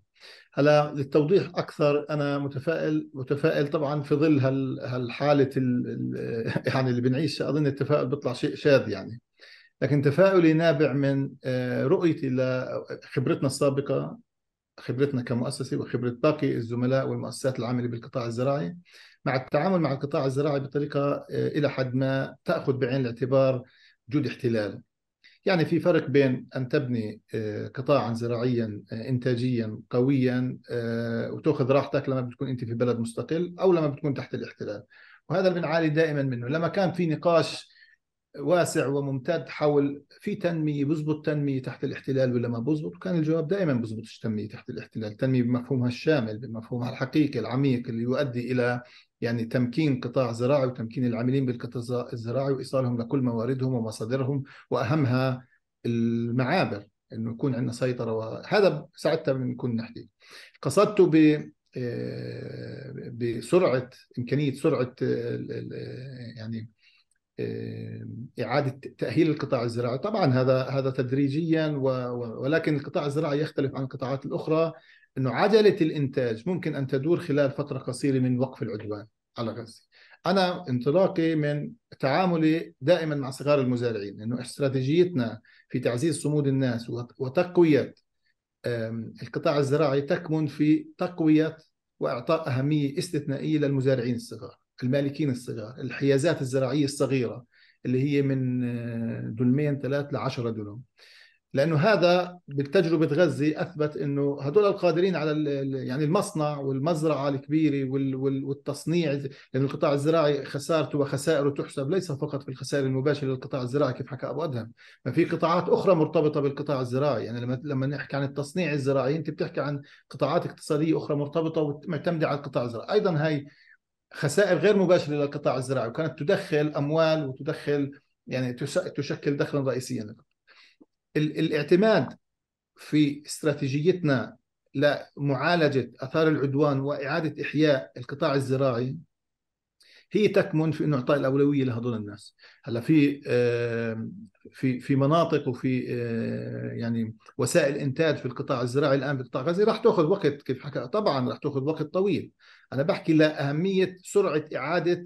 هلا للتوضيح اكثر انا متفائل متفائل طبعا في ظل هالحاله يعني اللي بنعيشها اظن التفاؤل بيطلع شيء شاذ يعني. لكن تفاؤلي نابع من آه، رؤيتي لخبرتنا السابقه خبرتنا كمؤسسه وخبره باقي الزملاء والمؤسسات العامله بالقطاع الزراعي مع التعامل مع القطاع الزراعي بطريقه آه، الى حد ما تاخذ بعين الاعتبار جود احتلال يعني في فرق بين أن تبني آه، قطاعا زراعيا آه، إنتاجيا قويا آه، وتأخذ راحتك لما بتكون أنت في بلد مستقل أو لما بتكون تحت الاحتلال وهذا اللي بنعاني دائما منه لما كان في نقاش واسع وممتد حول في تنميه بزبط تنميه تحت الاحتلال ولا ما بزبط كان الجواب دائما بزبطش تنميه تحت الاحتلال تنميه بمفهومها الشامل بمفهومها الحقيقي العميق اللي يؤدي الى يعني تمكين قطاع زراعي وتمكين العاملين بالقطاع الزراعي وايصالهم لكل مواردهم ومصادرهم واهمها المعابر انه يكون عندنا سيطره وهذا ساعتها بنكون نحكي قصدته ب آه، بسرعه امكانيه سرعه يعني آه، اعاده تاهيل القطاع الزراعي، طبعا هذا هذا تدريجيا ولكن القطاع الزراعي يختلف عن القطاعات الاخرى انه عجله الانتاج ممكن ان تدور خلال فتره قصيره من وقف العدوان على غزه. انا انطلاقي من تعاملي دائما مع صغار المزارعين انه استراتيجيتنا في تعزيز صمود الناس وتقويه القطاع الزراعي تكمن في تقويه واعطاء اهميه استثنائيه للمزارعين الصغار. المالكين الصغار الحيازات الزراعية الصغيرة اللي هي من آه، دولمين ثلاث لعشرة دولم لانه هذا بالتجربة غزه اثبت انه هدول القادرين على يعني المصنع والمزرعه الكبيره والتصنيع لان القطاع الزراعي خسارته وخسائره تحسب ليس فقط في الخسائر المباشره للقطاع الزراعي كيف حكى ابو ادهم، ما في قطاعات اخرى مرتبطه بالقطاع الزراعي، يعني لما لما نحكي عن التصنيع الزراعي انت بتحكي عن قطاعات اقتصاديه اخرى مرتبطه ومعتمده على القطاع الزراعي، ايضا هاي خسائر غير مباشره للقطاع الزراعي وكانت تدخل اموال وتدخل يعني تشكل دخلا رئيسيا الاعتماد في استراتيجيتنا لمعالجه اثار العدوان واعاده احياء القطاع الزراعي هي تكمن في انه اعطاء الاولويه لهذول الناس هلا في في في مناطق وفي آه، يعني وسائل انتاج في القطاع الزراعي الان في قطاع غزه راح تاخذ وقت كيف حكى طبعا راح تاخذ وقت طويل انا بحكي لاهميه سرعه اعاده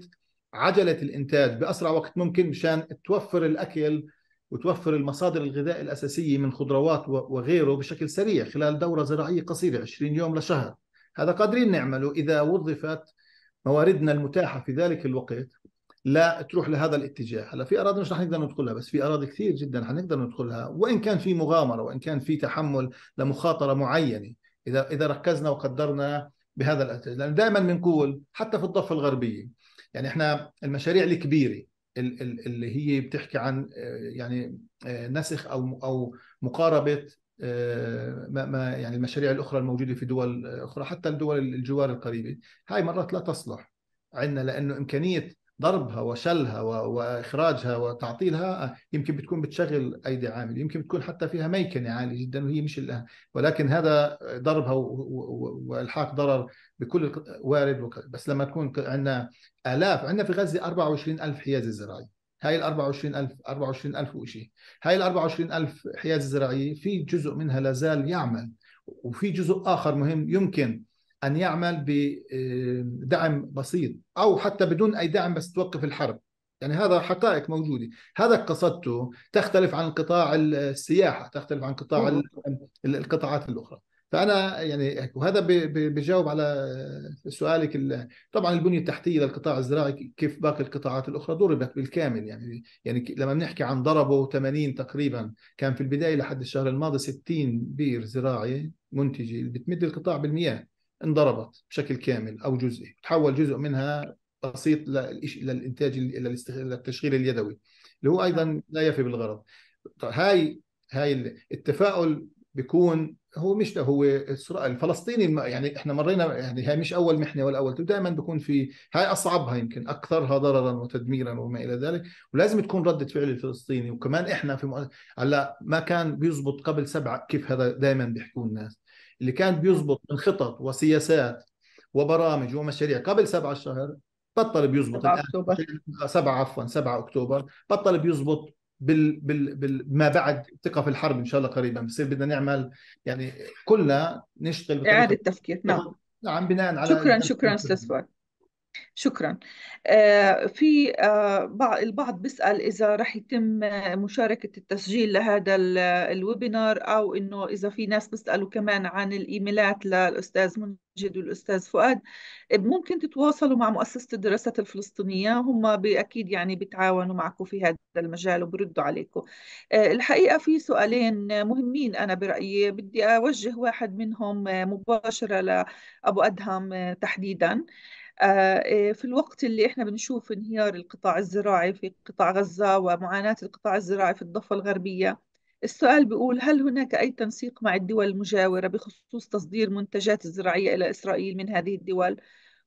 عجله الانتاج باسرع وقت ممكن مشان توفر الاكل وتوفر المصادر الغذاء الاساسيه من خضروات وغيره بشكل سريع خلال دوره زراعيه قصيره 20 يوم لشهر هذا قادرين نعمله اذا وظفت مواردنا المتاحه في ذلك الوقت لا تروح لهذا الاتجاه هلا في اراضي مش رح نقدر ندخلها بس في اراضي كثير جدا حنقدر ندخلها وان كان في مغامره وان كان في تحمل لمخاطره معينه اذا اذا ركزنا وقدرنا بهذا الاتجاه لانه دائما بنقول حتى في الضفه الغربيه يعني احنا المشاريع الكبيره اللي هي بتحكي عن آه، يعني آه، نسخ او او مقاربه ما يعني المشاريع الاخرى الموجوده في دول اخرى حتى الدول الجوار القريبه هاي مرات لا تصلح عندنا لانه امكانيه ضربها وشلها واخراجها وتعطيلها يمكن بتكون بتشغل ايدي عامل يمكن بتكون حتى فيها ميكنه عاليه جدا وهي مش الأهم ولكن هذا ضربها والحاق ضرر بكل وارد بس لما تكون عندنا الاف عندنا في غزه 24 الف حيازه زراعيه هاي ال 24000 24000 وشيء هاي ال 24000 حياد زراعيه في جزء منها لا زال يعمل وفي جزء اخر مهم يمكن ان يعمل بدعم آه، بسيط او حتى بدون اي دعم بس توقف الحرب يعني هذا حقائق موجوده هذا قصدته تختلف عن قطاع السياحه تختلف عن قطاع القطاعات الاخرى فانا يعني وهذا بجاوب على سؤالك طبعا البنيه التحتيه للقطاع الزراعي كيف باقي القطاعات الاخرى ضربت بالكامل يعني يعني لما بنحكي عن ضربه 80 تقريبا كان في البدايه لحد الشهر الماضي 60 بير زراعي منتجه اللي بتمد القطاع بالمياه انضربت بشكل كامل او جزئي تحول جزء منها بسيط للانتاج للتشغيل اليدوي اللي هو ايضا لا يفي بالغرض طيب، هاي هاي التفاؤل بيكون هو مش ده هو السؤال الفلسطيني يعني احنا مرينا يعني هي مش اول محنه ولا اول دائما بكون في هاي اصعبها يمكن اكثرها ضررا وتدميرا وما الى ذلك ولازم تكون رده فعل الفلسطيني وكمان احنا في هلا ما كان بيزبط قبل سبعه كيف هذا دائما بيحكوا الناس اللي كان بيزبط من خطط وسياسات وبرامج ومشاريع قبل سبعة شهر بطل بيزبط سبعة اكتوبر عفوا 7 اكتوبر بطل بيزبط بال بال بال ما بعد ثقه في الحرب ان شاء الله قريبا بصير بدنا نعمل يعني كلنا نشتغل اعاده تفكير نعم نعم بناء على شكرا شكرا استاذ فؤاد شكرا آه، في آه، البعض بيسأل إذا رح يتم آه، مشاركة التسجيل لهذا الويبينار أو إنه إذا في ناس بيسألوا كمان عن الإيميلات للأستاذ منجد والأستاذ فؤاد ممكن تتواصلوا مع مؤسسة الدراسات الفلسطينية هم أكيد يعني بيتعاونوا معكم في هذا المجال وبردوا عليكم الحقيقة في سؤالين مهمين أنا برأيي بدي أوجه واحد منهم مباشرة لأبو أدهم تحديداً آه، في الوقت اللي احنا بنشوف انهيار القطاع الزراعي في قطاع غزة ومعاناة القطاع الزراعي في الضفة الغربية السؤال بيقول هل هناك أي تنسيق مع الدول المجاورة بخصوص تصدير منتجات الزراعية إلى إسرائيل من هذه الدول؟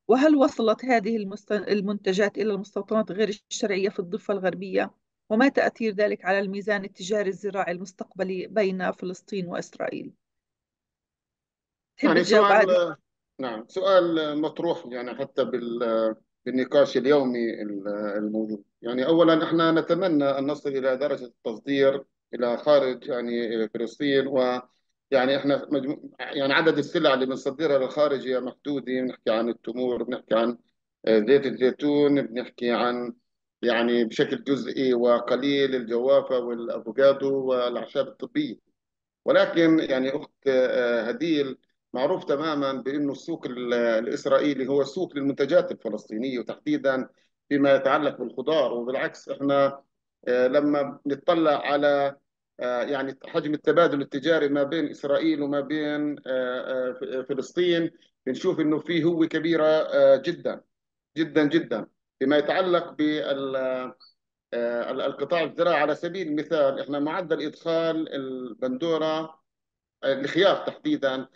وهل وصلت هذه المنتجات إلى المستوطنات غير الشرعية في الضفة الغربية؟ وما تأثير ذلك على الميزان التجاري الزراعي المستقبلي بين فلسطين وإسرائيل؟ يعني سؤال, نعم سؤال مطروح يعني حتى بال بالنقاش اليومي الموجود يعني أولا احنا نتمنى أن نصل إلى درجة التصدير إلى خارج يعني فلسطين و يعني احنا مجمو... يعني عدد السلع اللي بنصدرها للخارج هي محدوده بنحكي عن التمور بنحكي عن زيت الزيتون بنحكي عن يعني بشكل جزئي وقليل الجوافه والافوكادو والاعشاب الطبيه ولكن يعني اخت آه، هديل معروف تماما بأنه السوق الإسرائيلي هو سوق للمنتجات الفلسطينية وتحديدا فيما يتعلق بالخضار وبالعكس احنا آه، لما نطلع على آه، يعني حجم التبادل التجاري ما بين إسرائيل وما بين آه، فلسطين بنشوف انه فيه هو كبيره جدا جدا جدا فيما يتعلق بال القطاع الزراعي على سبيل المثال احنا معدل ادخال البندوره الخيار تحديدا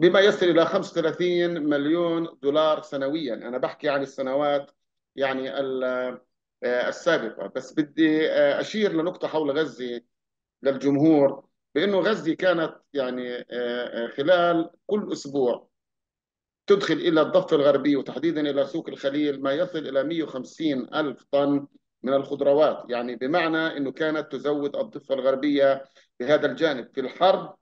بما يصل الى 35 مليون دولار سنويا انا بحكي عن السنوات يعني آه، السابقه بس بدي آه، اشير لنقطه حول غزه للجمهور بانه غزه كانت يعني آه، خلال كل اسبوع تدخل الى الضفه الغربيه وتحديدا الى سوق الخليل ما يصل الى 150 الف طن من الخضروات يعني بمعنى انه كانت تزود الضفه الغربيه بهذا الجانب في الحرب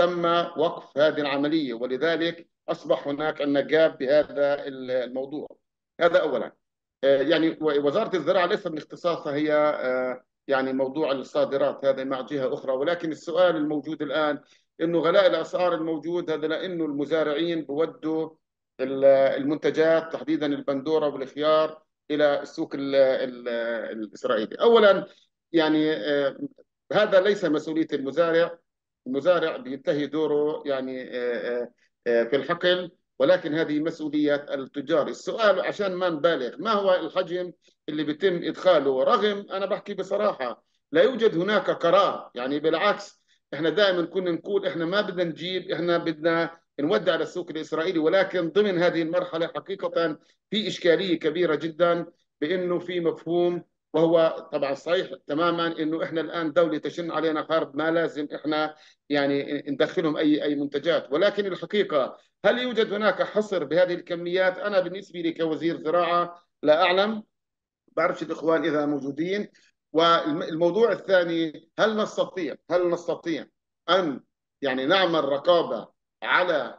تم وقف هذه العملية ولذلك أصبح هناك عندنا بهذا الموضوع هذا أولا آه، يعني وزارة الزراعة ليس من اختصاصها هي آه، يعني موضوع الصادرات هذا مع جهة أخرى ولكن السؤال الموجود الآن انه غلاء الاسعار الموجود هذا لانه المزارعين بودوا المنتجات تحديدا البندوره والخيار الى السوق الـ الـ الاسرائيلي. اولا يعني آه، هذا ليس مسؤوليه المزارع المزارع بينتهي دوره يعني آه، آه، آه، في الحقل ولكن هذه مسؤولية التجار السؤال عشان ما نبالغ ما هو الحجم اللي بيتم إدخاله رغم أنا بحكي بصراحة لا يوجد هناك قرار يعني بالعكس احنا دائما كنا نقول احنا ما بدنا نجيب احنا بدنا نودع على السوق الاسرائيلي ولكن ضمن هذه المرحله حقيقه في اشكاليه كبيره جدا بانه في مفهوم وهو طبعا صحيح تماما انه احنا الان دوله تشن علينا قرض ما لازم احنا يعني ندخلهم اي اي منتجات ولكن الحقيقه هل يوجد هناك حصر بهذه الكميات انا بالنسبه لي كوزير زراعه لا اعلم بعرفش الاخوان اذا موجودين والموضوع الثاني هل نستطيع هل نستطيع ان يعني نعمل رقابه على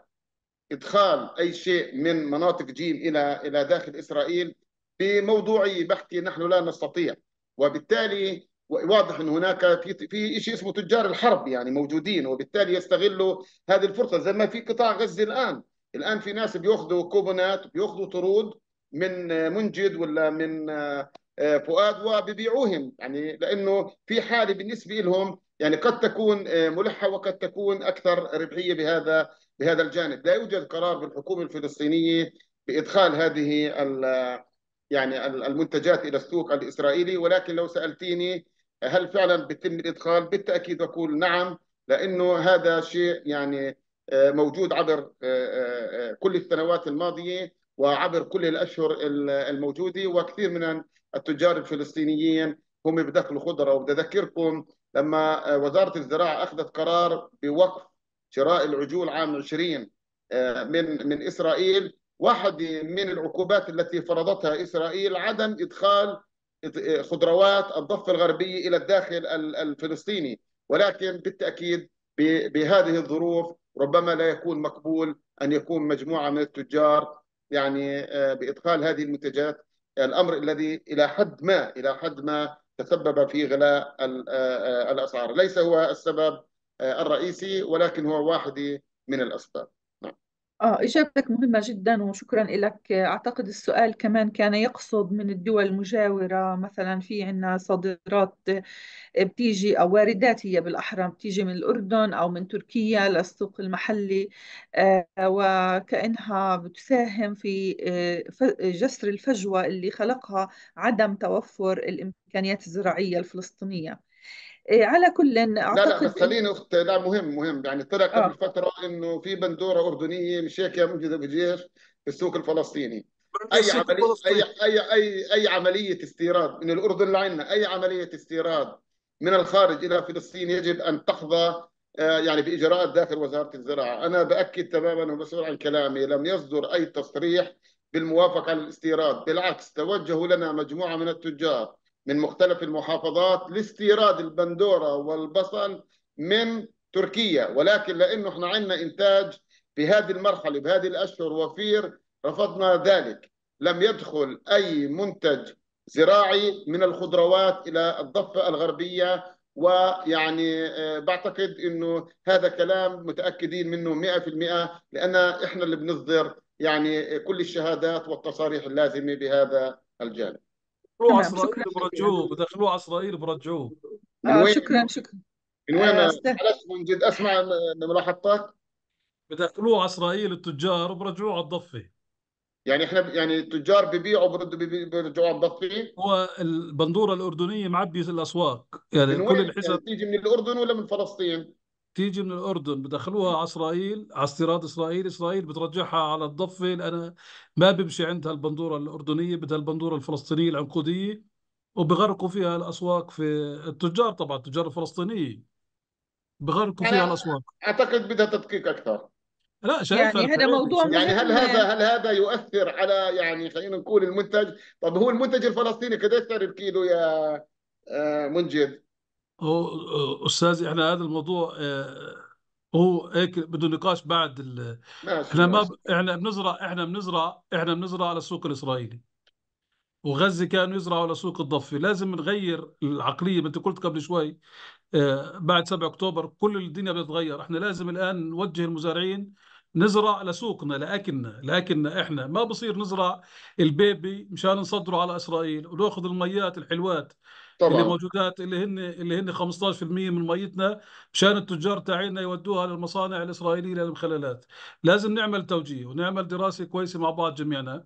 ادخال اي شيء من مناطق جيم الى الى داخل اسرائيل في موضوع بحثي نحن لا نستطيع وبالتالي واضح ان هناك في في شيء اسمه تجار الحرب يعني موجودين وبالتالي يستغلوا هذه الفرصه زي ما في قطاع غزه الان الان في ناس بياخذوا كوبونات بياخذوا طرود من منجد ولا من آه، فؤاد وبيبيعوهم يعني لانه في حاله بالنسبه لهم يعني قد تكون آه، ملحه وقد تكون اكثر ربحيه بهذا بهذا الجانب لا يوجد قرار بالحكومه الفلسطينيه بادخال هذه يعني المنتجات الى السوق الاسرائيلي ولكن لو سالتيني هل فعلا بيتم الادخال؟ بالتاكيد اقول نعم لانه هذا شيء يعني آه، موجود عبر آه، آه، كل السنوات الماضيه وعبر كل الاشهر الموجوده وكثير من التجار الفلسطينيين هم بدخلوا خضره وبذكركم لما وزاره الزراعه اخذت قرار بوقف شراء العجول عام 20 من من اسرائيل واحد من العقوبات التي فرضتها إسرائيل عدم إدخال خضروات الضفة الغربية إلى الداخل الفلسطيني ولكن بالتأكيد بهذه الظروف ربما لا يكون مقبول أن يكون مجموعة من التجار يعني آه، بإدخال هذه المنتجات الأمر الذي إلى حد ما إلى حد ما تسبب في غلاء آه، آه، الأسعار ليس هو السبب الرئيسي ولكن هو واحد من الأسباب آه إجابتك مهمة جدا وشكرا لك أعتقد السؤال كمان كان يقصد من الدول المجاورة مثلا في عنا صادرات بتيجي أو واردات هي بالأحرى بتيجي من الأردن أو من تركيا للسوق المحلي آه، وكأنها بتساهم في آه، جسر الفجوة اللي خلقها عدم توفر الإمكانيات الزراعية الفلسطينية إيه، على كل اعتقد لا لا بس خليني اخت لا مهم مهم يعني طلع قبل آه. فتره انه في بندوره اردنيه مش هيك موجوده بالجيش في السوق الفلسطيني اي عمليه أي, اي اي اي عمليه استيراد من الاردن لعنا اي عمليه استيراد من الخارج الى فلسطين يجب ان تحظى آه، يعني باجراءات داخل وزاره الزراعه، انا باكد تماما ومسؤول عن كلامي لم يصدر اي تصريح بالموافقه على الاستيراد، بالعكس توجهوا لنا مجموعه من التجار من مختلف المحافظات لاستيراد البندوره والبصل من تركيا ولكن لانه احنا عندنا انتاج في هذه المرحله بهذه الاشهر وفير رفضنا ذلك لم يدخل اي منتج زراعي من الخضروات الى الضفه الغربيه ويعني آه، بعتقد انه هذا كلام متاكدين منه 100% لان احنا اللي بنصدر يعني كل الشهادات والتصاريح اللازمه بهذا الجانب دخلوه اسرائيل برجعوه دخلوه عصرائيل برجعوه آه، وين؟ شكرا شكرا من وين آه، من جد اسمع ملاحظتك بدخلوه اسرائيل التجار وبرجعوه على الضفه يعني احنا يعني التجار ببيعوا برجعوا على الضفه هو البندوره الاردنيه معبي الاسواق يعني كل الحساب يعني تيجي من الاردن ولا من فلسطين؟ تيجي من الاردن بدخلوها على اسرائيل على استيراد اسرائيل اسرائيل بترجعها على الضفه لأن ما بيمشي عندها البندوره الاردنيه بدها البندوره الفلسطينيه العنقوديه وبغرقوا فيها الاسواق في التجار طبعا التجار الفلسطينيه بغرقوا فيها الاسواق اعتقد بدها تدقيق اكثر لا شايف يعني هذا موضوع يعني هل هذا يعني. هل هذا يؤثر على يعني خلينا نقول المنتج طب هو المنتج الفلسطيني قد ايش سعر الكيلو يا آه، منجد هو استاذ احنا هذا الموضوع آه، هو هيك بده نقاش بعد ال... ماشي احنا ما ب... احنا بنزرع احنا بنزرع احنا بنزرع على السوق الاسرائيلي وغزه كانوا يزرعوا على سوق الضفه لازم نغير العقليه ما انت قلت قبل شوي آه، بعد 7 اكتوبر كل الدنيا بتتغير احنا لازم الان نوجه المزارعين نزرع لسوقنا لاكلنا لاكلنا احنا ما بصير نزرع البيبي مشان نصدره على اسرائيل وناخذ الميات الحلوات طبعا اللي موجودات اللي هن اللي هن 15% من ميتنا مشان التجار تاعينا يودوها للمصانع الاسرائيليه للمخللات لازم نعمل توجيه ونعمل دراسه كويسه مع بعض جميعنا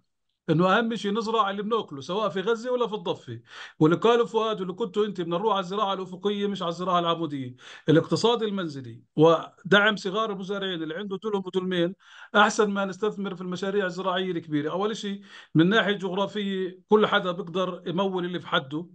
انه اهم شيء نزرع اللي بناكله سواء في غزه ولا في الضفه واللي قاله فؤاد واللي كنتوا انت بدنا نروح على الزراعه الافقيه مش على الزراعه العموديه الاقتصاد المنزلي ودعم صغار المزارعين اللي عنده تلهم وتلمين احسن ما نستثمر في المشاريع الزراعيه الكبيره اول شيء من ناحيه جغرافيه كل حدا بيقدر يمول اللي في حده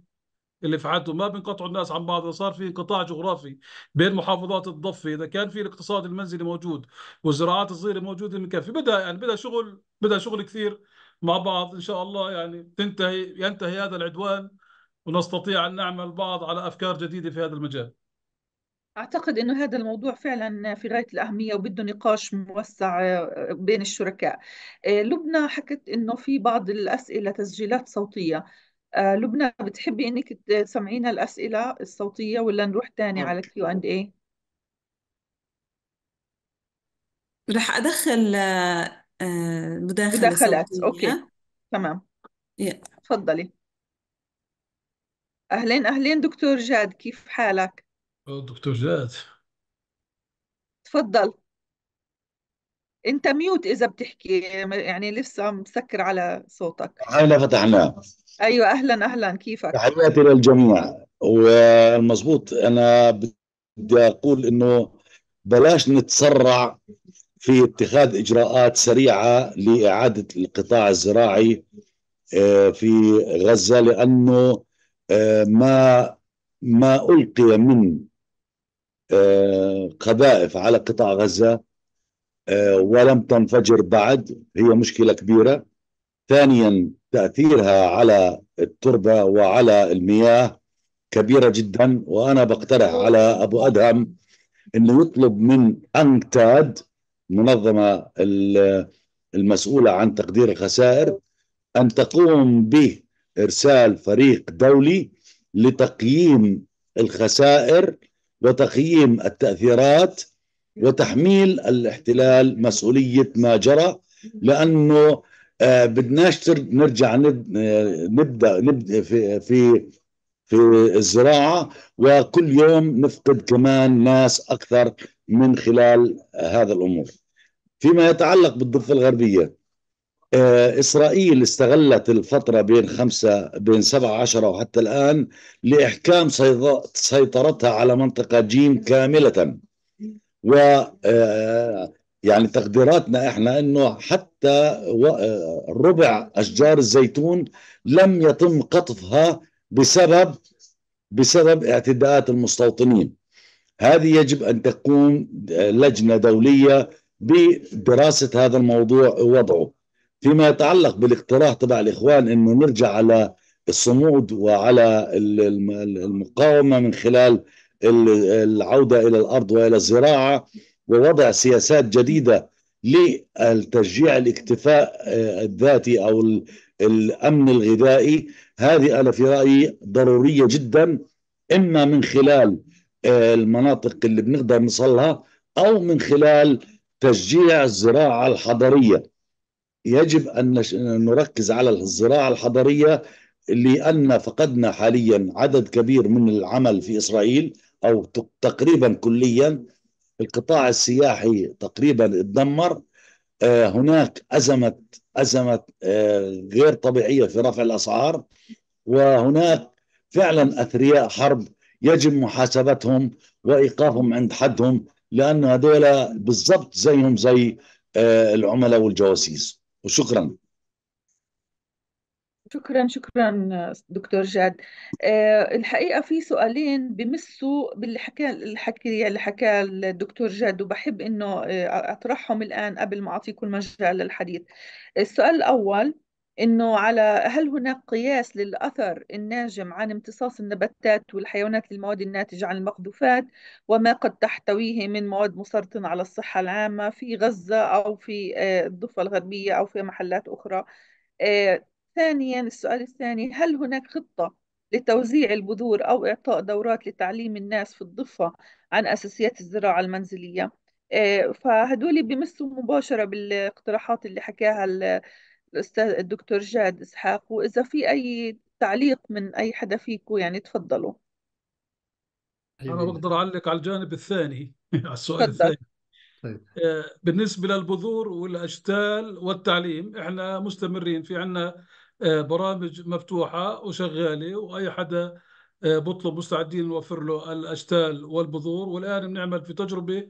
اللي فعلته ما بينقطعوا الناس عن بعض صار في انقطاع جغرافي بين محافظات الضفه اذا كان في الاقتصاد المنزلي موجود والزراعات الصغيره موجوده من كان في بدا يعني بدا شغل بدا شغل كثير مع بعض ان شاء الله يعني تنتهي ينتهي هذا العدوان ونستطيع ان نعمل بعض على افكار جديده في هذا المجال أعتقد أنه هذا الموضوع فعلا في غاية الأهمية وبده نقاش موسع آه، بين الشركاء آه، لبنى حكت أنه في بعض الأسئلة تسجيلات صوتية آه لبنى بتحبي انك تسمعينا الاسئله الصوتيه ولا نروح تاني على كيو اند اي رح أدخل آه، مداخلة مداخلات اوكي تمام يا. تفضلي اهلين اهلين دكتور جاد كيف حالك دكتور جاد تفضل انت ميوت اذا بتحكي يعني لسه مسكر على صوتك هلا فتحناه ايوه اهلا اهلا كيفك تحياتي للجميع والمزبوط انا بدي اقول انه بلاش نتسرع في اتخاذ اجراءات سريعه لاعاده القطاع الزراعي آه، في غزه لانه آه، ما ما القي من آه، قذائف على قطاع غزه ولم تنفجر بعد هي مشكله كبيره ثانيا تاثيرها على التربه وعلى المياه كبيره جدا وانا بقترح على ابو ادهم انه يطلب من انكتاد المنظمه المسؤوله عن تقدير الخسائر ان تقوم بارسال فريق دولي لتقييم الخسائر وتقييم التاثيرات وتحميل الاحتلال مسؤوليه ما جرى لانه آه بدناش نرجع آه، نبدا نبدا في في في الزراعه وكل يوم نفقد كمان ناس اكثر من خلال هذا الامور. فيما يتعلق بالضفه الغربيه آه اسرائيل استغلت الفتره بين خمسه بين 17 وحتى الان لاحكام سيطرتها على منطقه جيم كامله و آه يعني تقديراتنا احنا انه حتى ربع اشجار الزيتون لم يتم قطفها بسبب بسبب اعتداءات المستوطنين هذه يجب ان تقوم لجنه دوليه بدراسه هذا الموضوع ووضعه فيما يتعلق بالاقتراح تبع الاخوان انه نرجع على الصمود وعلى المقاومه من خلال العوده الى الارض والى الزراعه ووضع سياسات جديدة للتشجيع الاكتفاء آه، الذاتي أو الأمن الغذائي هذه أنا في رأيي ضرورية جدا إما من خلال آه، المناطق اللي بنقدر نصلها أو من خلال تشجيع الزراعة الحضرية يجب أن نركز على الزراعة الحضرية لأن فقدنا حاليا عدد كبير من العمل في إسرائيل أو تقريبا كليا القطاع السياحي تقريبا اتدمر آه، هناك أزمة أزمة آه، غير طبيعية في رفع الأسعار وهناك فعلا أثرياء حرب يجب محاسبتهم وإيقافهم عند حدهم لأن هذول بالضبط زيهم زي آه، العملاء والجواسيس وشكرا شكرا شكرا دكتور جاد آه، الحقيقة في سؤالين بمسوا باللي حكى الحكي اللي حكاه الدكتور جاد وبحب إنه آه، أطرحهم الآن قبل ما أعطيكم المجال للحديث السؤال الأول إنه على هل هناك قياس للأثر الناجم عن امتصاص النباتات والحيوانات للمواد الناتجة عن المقذوفات وما قد تحتويه من مواد مسرطنة على الصحة العامة في غزة أو في آه، الضفة الغربية أو في محلات أخرى ثانيا السؤال الثاني هل هناك خطة لتوزيع البذور أو إعطاء دورات لتعليم الناس في الضفة عن أساسيات الزراعة المنزلية آه، فهدول بيمسوا مباشرة بالاقتراحات اللي حكاها الأستاذ الدكتور جاد إسحاق وإذا في أي تعليق من أي حدا فيكم يعني تفضلوا أيوة. أنا بقدر أعلق على الجانب الثاني على السؤال فضل. الثاني طيب. آه، بالنسبة للبذور والأشتال والتعليم إحنا مستمرين في عنا آه، برامج مفتوحه وشغاله واي حدا آه، بطلب مستعدين نوفر له الاشتال والبذور والان بنعمل في تجربه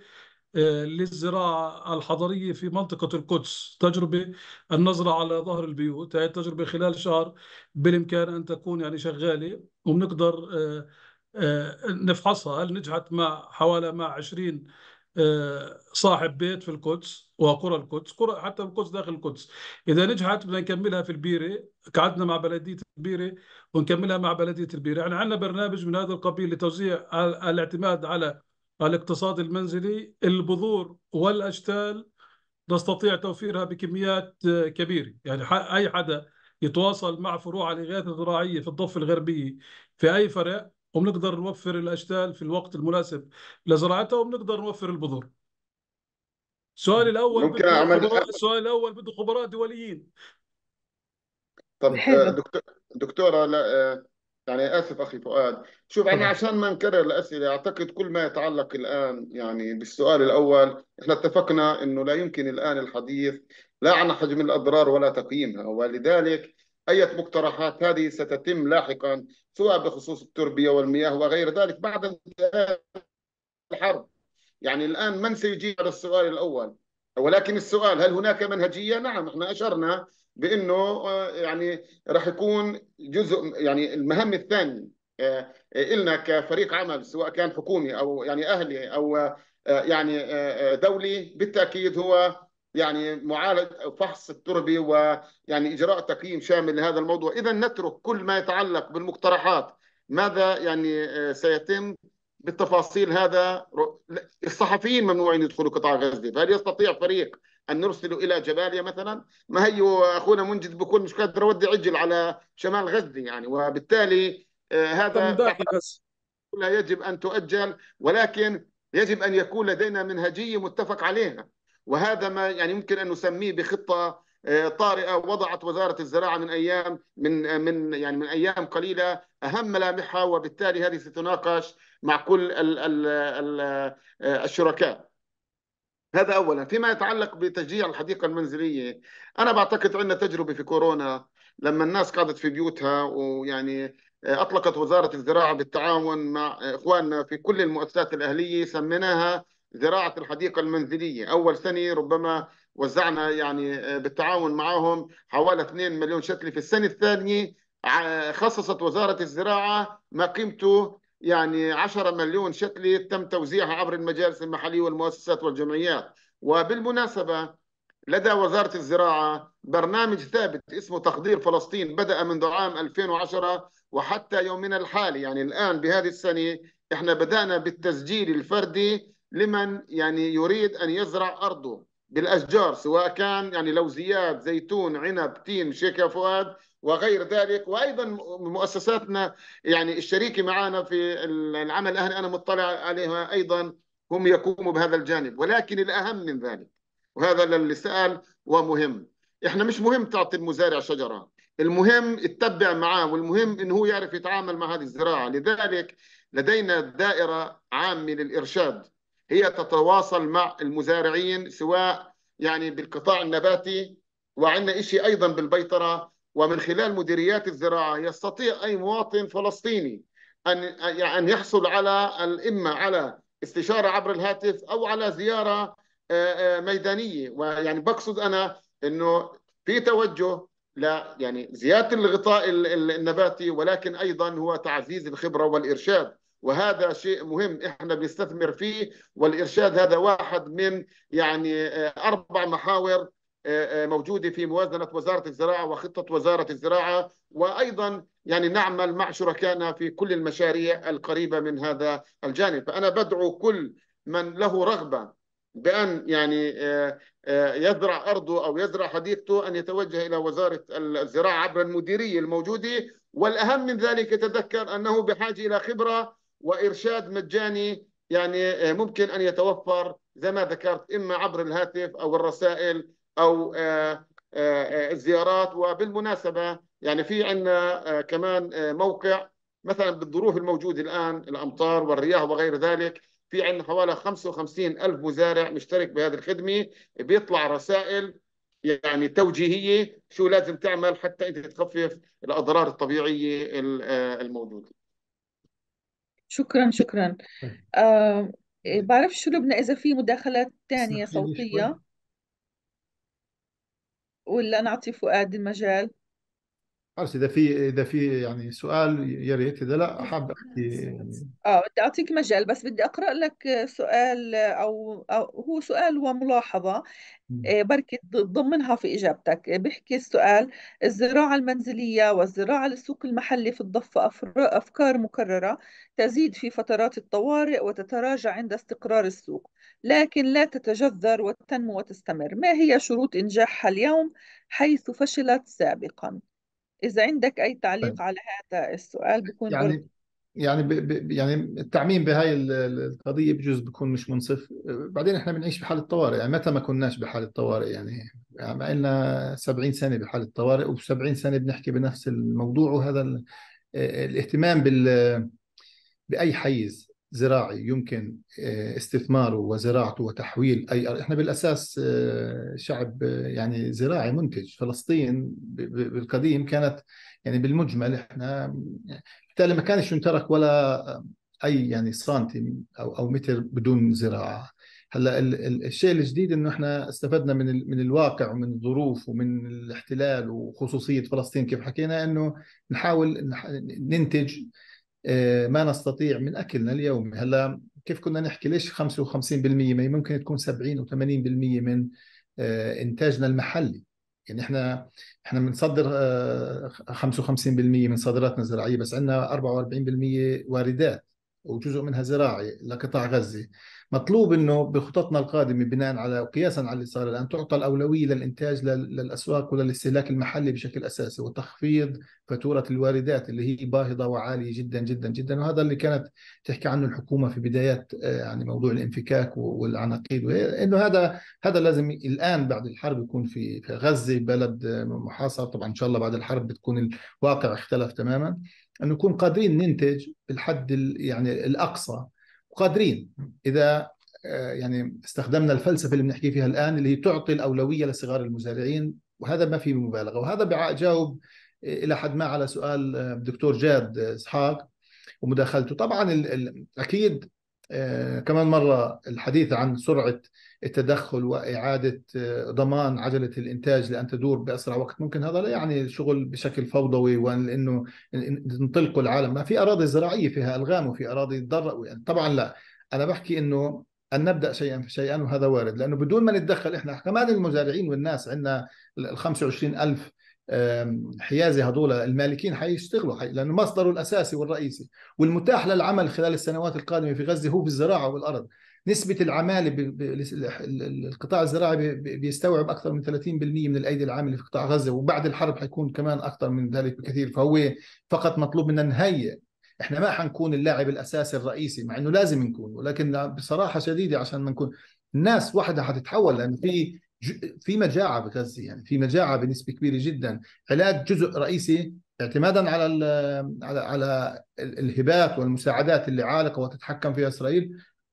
آه، للزراعة الحضرية في منطقة القدس تجربة النظرة على ظهر البيوت هذه التجربة خلال شهر بالإمكان أن تكون يعني شغالة وبنقدر نفحصها هل نجحت مع حوالي مع 20 آه، صاحب بيت في القدس وقرى القدس قرى حتى القدس داخل القدس اذا نجحت بدنا نكملها في البيره قعدنا مع بلديه البيره ونكملها مع بلديه البيره يعني عندنا برنامج من هذا القبيل لتوزيع الاعتماد على الاقتصاد المنزلي البذور والاشتال نستطيع توفيرها بكميات آه، كبيره يعني اي حدا يتواصل مع فروع الاغاثه الزراعيه في الضفه الغربيه في اي فرع وبنقدر نوفر الاشتال في الوقت المناسب لزراعتها وبنقدر نوفر البذور. السؤال الاول ممكن اعمل السؤال الاول بده خبراء دوليين. طب آه، دكتور دكتوره لا آه، يعني اسف اخي فؤاد شوف انا عشان ما نكرر الاسئله اعتقد كل ما يتعلق الان يعني بالسؤال الاول احنا اتفقنا انه لا يمكن الان الحديث لا عن حجم الاضرار ولا تقييمها ولذلك أي مقترحات هذه ستتم لاحقا سواء بخصوص التربية والمياه وغير ذلك بعد انتهاء الحرب يعني الآن من سيجيب على السؤال الأول ولكن السؤال هل هناك منهجية؟ نعم احنا أشرنا بأنه آه، يعني راح يكون جزء يعني المهم الثاني آه، إلنا كفريق عمل سواء كان حكومي أو يعني أهلي أو آه، يعني دولي بالتأكيد هو يعني معالجه فحص التربه ويعني اجراء تقييم شامل لهذا الموضوع اذا نترك كل ما يتعلق بالمقترحات ماذا يعني آه، سيتم بالتفاصيل هذا الصحفيين ممنوعين يدخلوا قطاع غزه فهل يستطيع فريق ان نرسله الى جباليا مثلا ما هي اخونا منجد بكل مش قادر اودي عجل على شمال غزه يعني وبالتالي آه، هذا لا يجب ان تؤجل ولكن يجب ان يكون لدينا منهجيه متفق عليها وهذا ما يعني يمكن ان نسميه بخطه آه، طارئه وضعت وزاره الزراعه من ايام من آه، من يعني من ايام قليله اهم ملامحها وبالتالي هذه ستناقش مع كل ال ال ال آه، الشركاء. هذا اولا، فيما يتعلق بتشجيع الحديقه المنزليه، انا بعتقد عندنا تجربه في كورونا لما الناس قعدت في بيوتها ويعني اطلقت وزاره الزراعه بالتعاون مع اخواننا في كل المؤسسات الاهليه سميناها زراعة الحديقة المنزلية أول سنة ربما وزعنا يعني آه، بالتعاون معهم حوالي 2 مليون شتلة في السنة الثانية خصصت وزارة الزراعة ما قيمته يعني 10 مليون شتلة تم توزيعها عبر المجالس المحلية والمؤسسات والجمعيات وبالمناسبة لدى وزارة الزراعة برنامج ثابت اسمه تقدير فلسطين بدأ منذ عام 2010 وحتى يومنا الحالي يعني الآن بهذه السنة احنا بدأنا بالتسجيل الفردي لمن يعني يريد أن يزرع أرضه بالأشجار سواء كان يعني لوزيات زيتون عنب تين شيك يا فؤاد وغير ذلك وأيضا مؤسساتنا يعني الشريكة معنا في العمل الأهلي أنا مطلع عليها أيضا هم يقوموا بهذا الجانب ولكن الأهم من ذلك وهذا اللي سأل ومهم إحنا مش مهم تعطي المزارع شجرة المهم تتبع معاه والمهم انه هو يعرف يتعامل مع هذه الزراعه لذلك لدينا دائره عامه للارشاد هي تتواصل مع المزارعين سواء يعني بالقطاع النباتي وعندنا شيء ايضا بالبيطره ومن خلال مديريات الزراعه يستطيع اي مواطن فلسطيني ان يعني ان يحصل على اما على استشاره عبر الهاتف او على زياره آه، آه، ميدانيه ويعني بقصد انا انه في توجه لا يعني زياده الغطاء النباتي ولكن ايضا هو تعزيز الخبره والارشاد وهذا شيء مهم احنا بنستثمر فيه والارشاد هذا واحد من يعني آه، اربع محاور آه، آه، موجوده في موازنه وزاره الزراعه وخطه وزاره الزراعه وايضا يعني نعمل مع شركائنا في كل المشاريع القريبه من هذا الجانب، فانا بدعو كل من له رغبه بان يعني يزرع ارضه او يزرع حديقته ان يتوجه الى وزاره الزراعه عبر المديريه الموجوده والاهم من ذلك يتذكر انه بحاجه الى خبره وارشاد مجاني يعني آه، ممكن ان يتوفر زي ما ذكرت اما عبر الهاتف او الرسائل او آه، آه، الزيارات وبالمناسبه يعني في عندنا كمان موقع مثلا بالظروف الموجوده الان الامطار والرياح وغير ذلك في عندنا حوالي 55 ألف مزارع مشترك بهذه الخدمة بيطلع رسائل يعني توجيهية شو لازم تعمل حتى أنت تخفف الأضرار الطبيعية الموجودة شكرا شكرا طيب. آه بعرف شو لبنى إذا في مداخلات تانية شوي صوتية ولا نعطي فؤاد المجال بس اذا في اذا في يعني سؤال يا ريت اذا لا إيه، حاب احكي يعني. اه بدي اعطيك مجال بس بدي اقرا لك سؤال او, أو هو سؤال وملاحظه إيه، بركي تضمنها في اجابتك بيحكي السؤال الزراعه المنزليه والزراعه للسوق المحلي في الضفه افكار مكرره تزيد في فترات الطوارئ وتتراجع عند استقرار السوق لكن لا تتجذر وتنمو وتستمر ما هي شروط انجاحها اليوم حيث فشلت سابقا إذا عندك أي تعليق طيب. على هذا السؤال بكون يعني برضه. يعني ب... ب... يعني التعميم بهاي القضيه بجوز بكون مش منصف بعدين احنا بنعيش بحاله طوارئ يعني متى ما كناش بحاله طوارئ يعني عم يعني لنا 70 سنه بحاله طوارئ وب70 سنه بنحكي بنفس الموضوع وهذا ال... آه، الاهتمام بال باي حيز زراعي يمكن آه، استثماره وزراعته وتحويل اي احنا بالاساس آه، شعب آه، يعني زراعي منتج فلسطين بالقديم كانت يعني بالمجمل احنا بالتالي ما كانش ينترك ولا اي يعني سنتي او او متر بدون زراعه هلا الشيء الجديد انه احنا استفدنا من من الواقع ومن الظروف ومن الاحتلال وخصوصيه فلسطين كيف حكينا انه نحاول ننتج آه، ما نستطيع من اكلنا اليومي هلا كيف كنا نحكي ليش 55% ما ممكن تكون 70 و80% من آه، انتاجنا المحلي يعني احنا احنا بنصدر 55% آه، من صادراتنا زراعيه بس عندنا 44% واردات وجزء منها زراعي لقطاع غزه مطلوب انه بخططنا القادمه بناء على وقياسا على اللي صار الان تعطى الاولويه للانتاج للاسواق وللاستهلاك المحلي بشكل اساسي وتخفيض فاتوره الواردات اللي هي باهظه وعاليه جدا جدا جدا وهذا اللي كانت تحكي عنه الحكومه في بدايات آه، يعني موضوع الانفكاك والعناقيد انه هذا هذا لازم الان بعد الحرب يكون في في غزه بلد آه، محاصر طبعا ان شاء الله بعد الحرب بتكون الواقع اختلف تماما انه نكون قادرين ننتج بالحد يعني الاقصى وقادرين اذا آه، يعني استخدمنا الفلسفه اللي بنحكي فيها الان اللي هي تعطي الاولويه لصغار المزارعين وهذا ما في مبالغه وهذا جاوب آه، الى حد ما على سؤال آه، الدكتور جاد اسحاق ومداخلته طبعا اكيد كمان مره الحديث عن سرعه التدخل واعاده آه، ضمان عجله الانتاج لان تدور باسرع وقت ممكن هذا لا يعني شغل بشكل فوضوي وانه تنطلقوا العالم ما في اراضي زراعيه فيها الغام وفي اراضي يعني طبعا لا انا بحكي انه ان نبدا شيئا فشيئا وهذا وارد لانه بدون ما نتدخل احنا كمان المزارعين والناس عندنا ال 25 الف حيازي هذول المالكين حيشتغلوا حي... لانه مصدره الاساسي والرئيسي والمتاح للعمل خلال السنوات القادمه في غزه هو بالزراعه والارض نسبه العماله القطاع الزراعي بيستوعب اكثر من 30% من الايدي العامله في قطاع غزه وبعد الحرب حيكون كمان اكثر من ذلك بكثير فهو فقط مطلوب منا نهيئ احنا ما حنكون اللاعب الاساسي الرئيسي مع انه لازم نكون ولكن بصراحه شديده عشان ما نكون الناس وحدها حتتحول لانه في في مجاعه بغزه يعني في مجاعه بنسبه كبيره جدا علاج جزء رئيسي اعتمادا على على على الهبات والمساعدات اللي عالقه وتتحكم فيها اسرائيل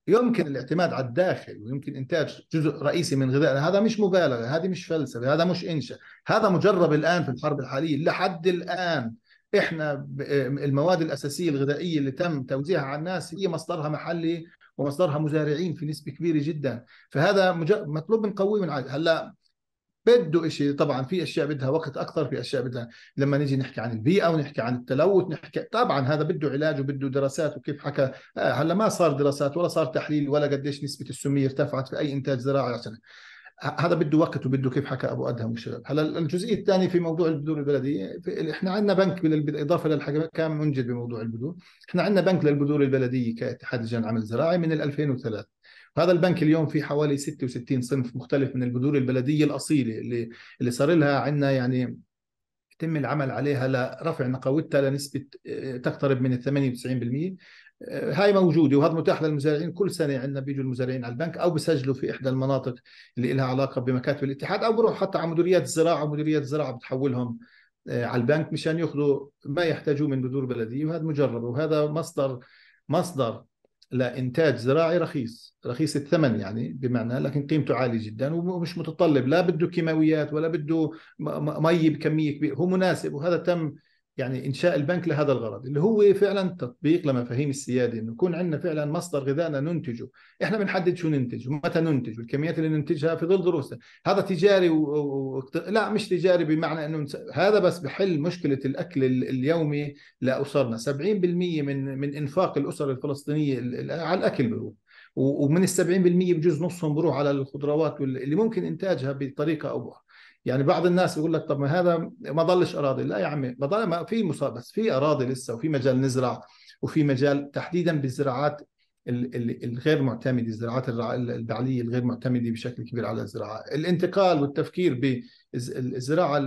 يمكن الاعتماد على الداخل ويمكن انتاج جزء رئيسي من غذائنا هذا مش مبالغه هذه مش فلسفه هذا مش انشاء هذا مجرب الان في الحرب الحاليه لحد الان احنا آه، المواد الاساسيه الغذائيه اللي تم توزيعها على الناس هي مصدرها محلي ومصدرها مزارعين في نسبه كبيره جدا فهذا مطلوب نقويه من هلا بده شيء طبعا في اشياء بدها وقت اكثر في اشياء بدها لما نيجي نحكي عن البيئه ونحكي عن التلوث نحكي طبعا هذا بده علاج وبده دراسات وكيف حكى آه، هلا ما صار دراسات ولا صار تحليل ولا قديش نسبه السميه ارتفعت في اي انتاج زراعي عشان هذا بده وقت وبده كيف حكى ابو ادهم والشباب هلا الجزئيه الثانيه في موضوع البذور البلديه احنا عندنا بنك بالاضافه كان منجد بموضوع البذور احنا عندنا بنك للبذور البلديه كاتحاد الجان العمل الزراعي من 2003 هذا البنك اليوم في حوالي 66 صنف مختلف من البذور البلديه الاصيله اللي اللي صار لها عندنا يعني يتم العمل عليها لرفع نقاوتها لنسبه آه، تقترب من ال 98% آه، هاي موجوده وهذا متاح للمزارعين كل سنه عندنا بيجوا المزارعين على البنك او بسجلوا في احدى المناطق اللي لها علاقه بمكاتب الاتحاد او بروح حتى على مديريات الزراعه ومديريات الزراعه بتحولهم آه، على البنك مشان ياخذوا ما يحتاجوه من بذور بلديه وهذا مجرب وهذا مصدر مصدر لانتاج زراعي رخيص رخيص الثمن يعني بمعنى لكن قيمته عاليه جدا ومش متطلب لا بده كيماويات ولا بده مي بكميه كبيره هو مناسب وهذا تم يعني انشاء البنك لهذا الغرض اللي هو فعلا تطبيق لمفاهيم السياده انه يكون عندنا فعلا مصدر غذائنا ننتجه، احنا بنحدد شو ننتج ومتى ننتج والكميات اللي ننتجها في ظل ظروفنا، هذا تجاري و... و... لا مش تجاري بمعنى انه نس... هذا بس بحل مشكله الاكل اليومي لاسرنا، 70% من من انفاق الاسر الفلسطينيه على الاكل بروح ومن ال 70% بجوز نصهم بروح على الخضروات اللي ممكن انتاجها بطريقه او باخرى يعني بعض الناس يقول لك طب ما هذا ما ضلش اراضي لا يا عمي ما ضل ما في بس في اراضي لسه وفي مجال نزرع وفي مجال تحديدا بالزراعات الغير معتمده الزراعات البعليه الغير معتمده بشكل كبير على الزراعه الانتقال والتفكير بالزراعه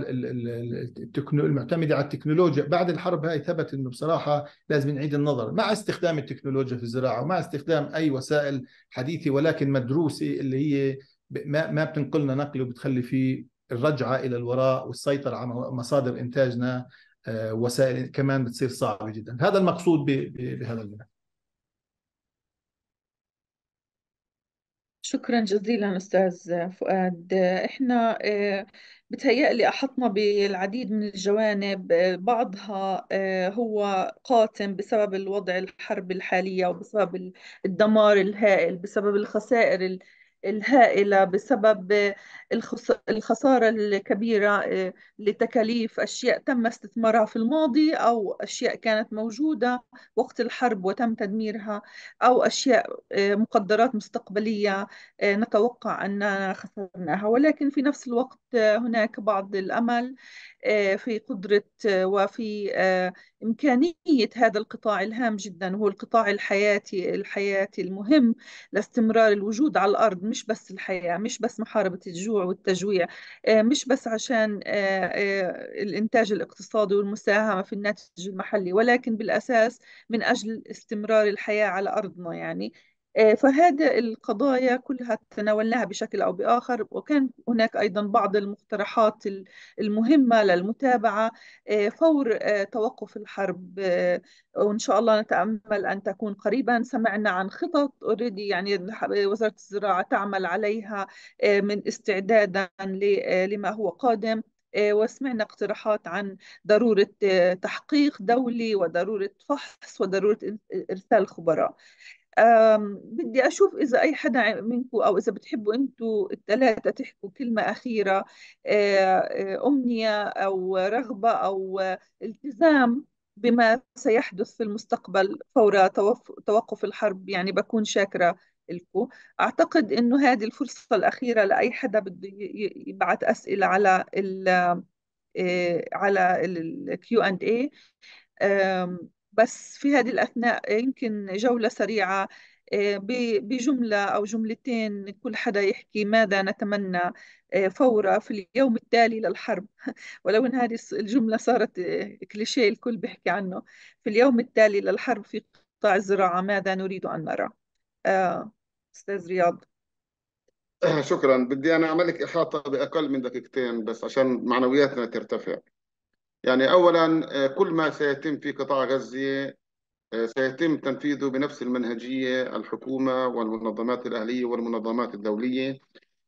المعتمده على التكنولوجيا بعد الحرب هاي ثبت انه بصراحه لازم نعيد النظر مع استخدام التكنولوجيا في الزراعه ومع استخدام اي وسائل حديثه ولكن مدروسه اللي هي ما ما بتنقلنا نقل وبتخلي فيه الرجعه الى الوراء والسيطره على مصادر انتاجنا آه، وسائل كمان بتصير صعبه جدا هذا المقصود بهذا البناء شكرا جزيلا استاذ فؤاد احنا آه، بتهيألي أحطنا بالعديد من الجوانب آه، بعضها هو قاتم بسبب الوضع الحرب الحالية وبسبب الدمار الهائل بسبب الخسائر الهائلة بسبب الخسارة الكبيرة آه، لتكاليف أشياء تم استثمارها في الماضي أو أشياء كانت موجودة وقت الحرب وتم تدميرها أو أشياء آه، مقدرات مستقبلية آه، نتوقع أننا خسرناها ولكن في نفس الوقت هناك بعض الأمل آه، في قدرة آه، وفي آه، إمكانية هذا القطاع الهام جدا وهو القطاع الحياتي الحياتي المهم لاستمرار الوجود على الأرض مش بس الحياة مش بس محاربة الجوع والتجويع مش بس عشان الإنتاج الاقتصادي والمساهمة في الناتج المحلي ولكن بالأساس من أجل استمرار الحياة على أرضنا يعني آه، فهذه القضايا كلها تناولناها بشكل أو بآخر وكان هناك أيضا بعض المقترحات المهمة للمتابعة آه، فور آه، توقف الحرب وإن شاء الله نتأمل أن تكون قريبا سمعنا عن خطط اوريدي يعني وزارة الزراعة تعمل عليها من استعدادا لما هو قادم وسمعنا اقتراحات عن ضرورة تحقيق دولي وضرورة فحص وضرورة إرسال خبراء بدي أشوف إذا أي حدا منكم أو إذا بتحبوا أنتوا الثلاثة تحكوا كلمة أخيرة آه، آه، أمنية أو رغبة أو التزام بما سيحدث في المستقبل فور توقف الحرب يعني بكون شاكرة لكم أعتقد أنه هذه الفرصة الأخيرة لأي حدا بده يبعث أسئلة على الـ آه، على الكيو اند اي بس في هذه الأثناء يمكن جولة سريعة آه، بجملة أو جملتين كل حدا يحكي ماذا نتمنى آه، فورة في اليوم التالي للحرب ولو أن هذه الجملة صارت آه، كليشيه الكل بيحكي عنه في اليوم التالي للحرب في قطاع الزراعة ماذا نريد أن نرى أستاذ رياض شكرا بدي أنا أعملك إحاطة بأقل من دقيقتين بس عشان معنوياتنا ترتفع يعني أولا آه، كل ما سيتم في قطاع غزة آه، سيتم تنفيذه بنفس المنهجية الحكومة والمنظمات الأهلية والمنظمات الدولية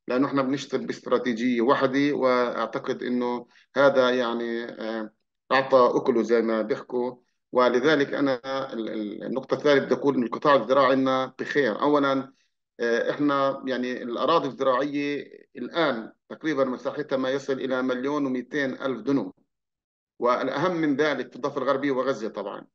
لأنه احنا بنشتغل باستراتيجية واحدة وأعتقد أنه هذا يعني آه، أعطى أكله زي ما بيحكوا ولذلك أنا النقطة الثالثة بدي أقول أن القطاع الزراعي عندنا بخير أولا احنا يعني الأراضي الزراعية الآن تقريبا مساحتها ما يصل إلى مليون و ألف دنم والأهم من ذلك في الضفة الغربية وغزة طبعا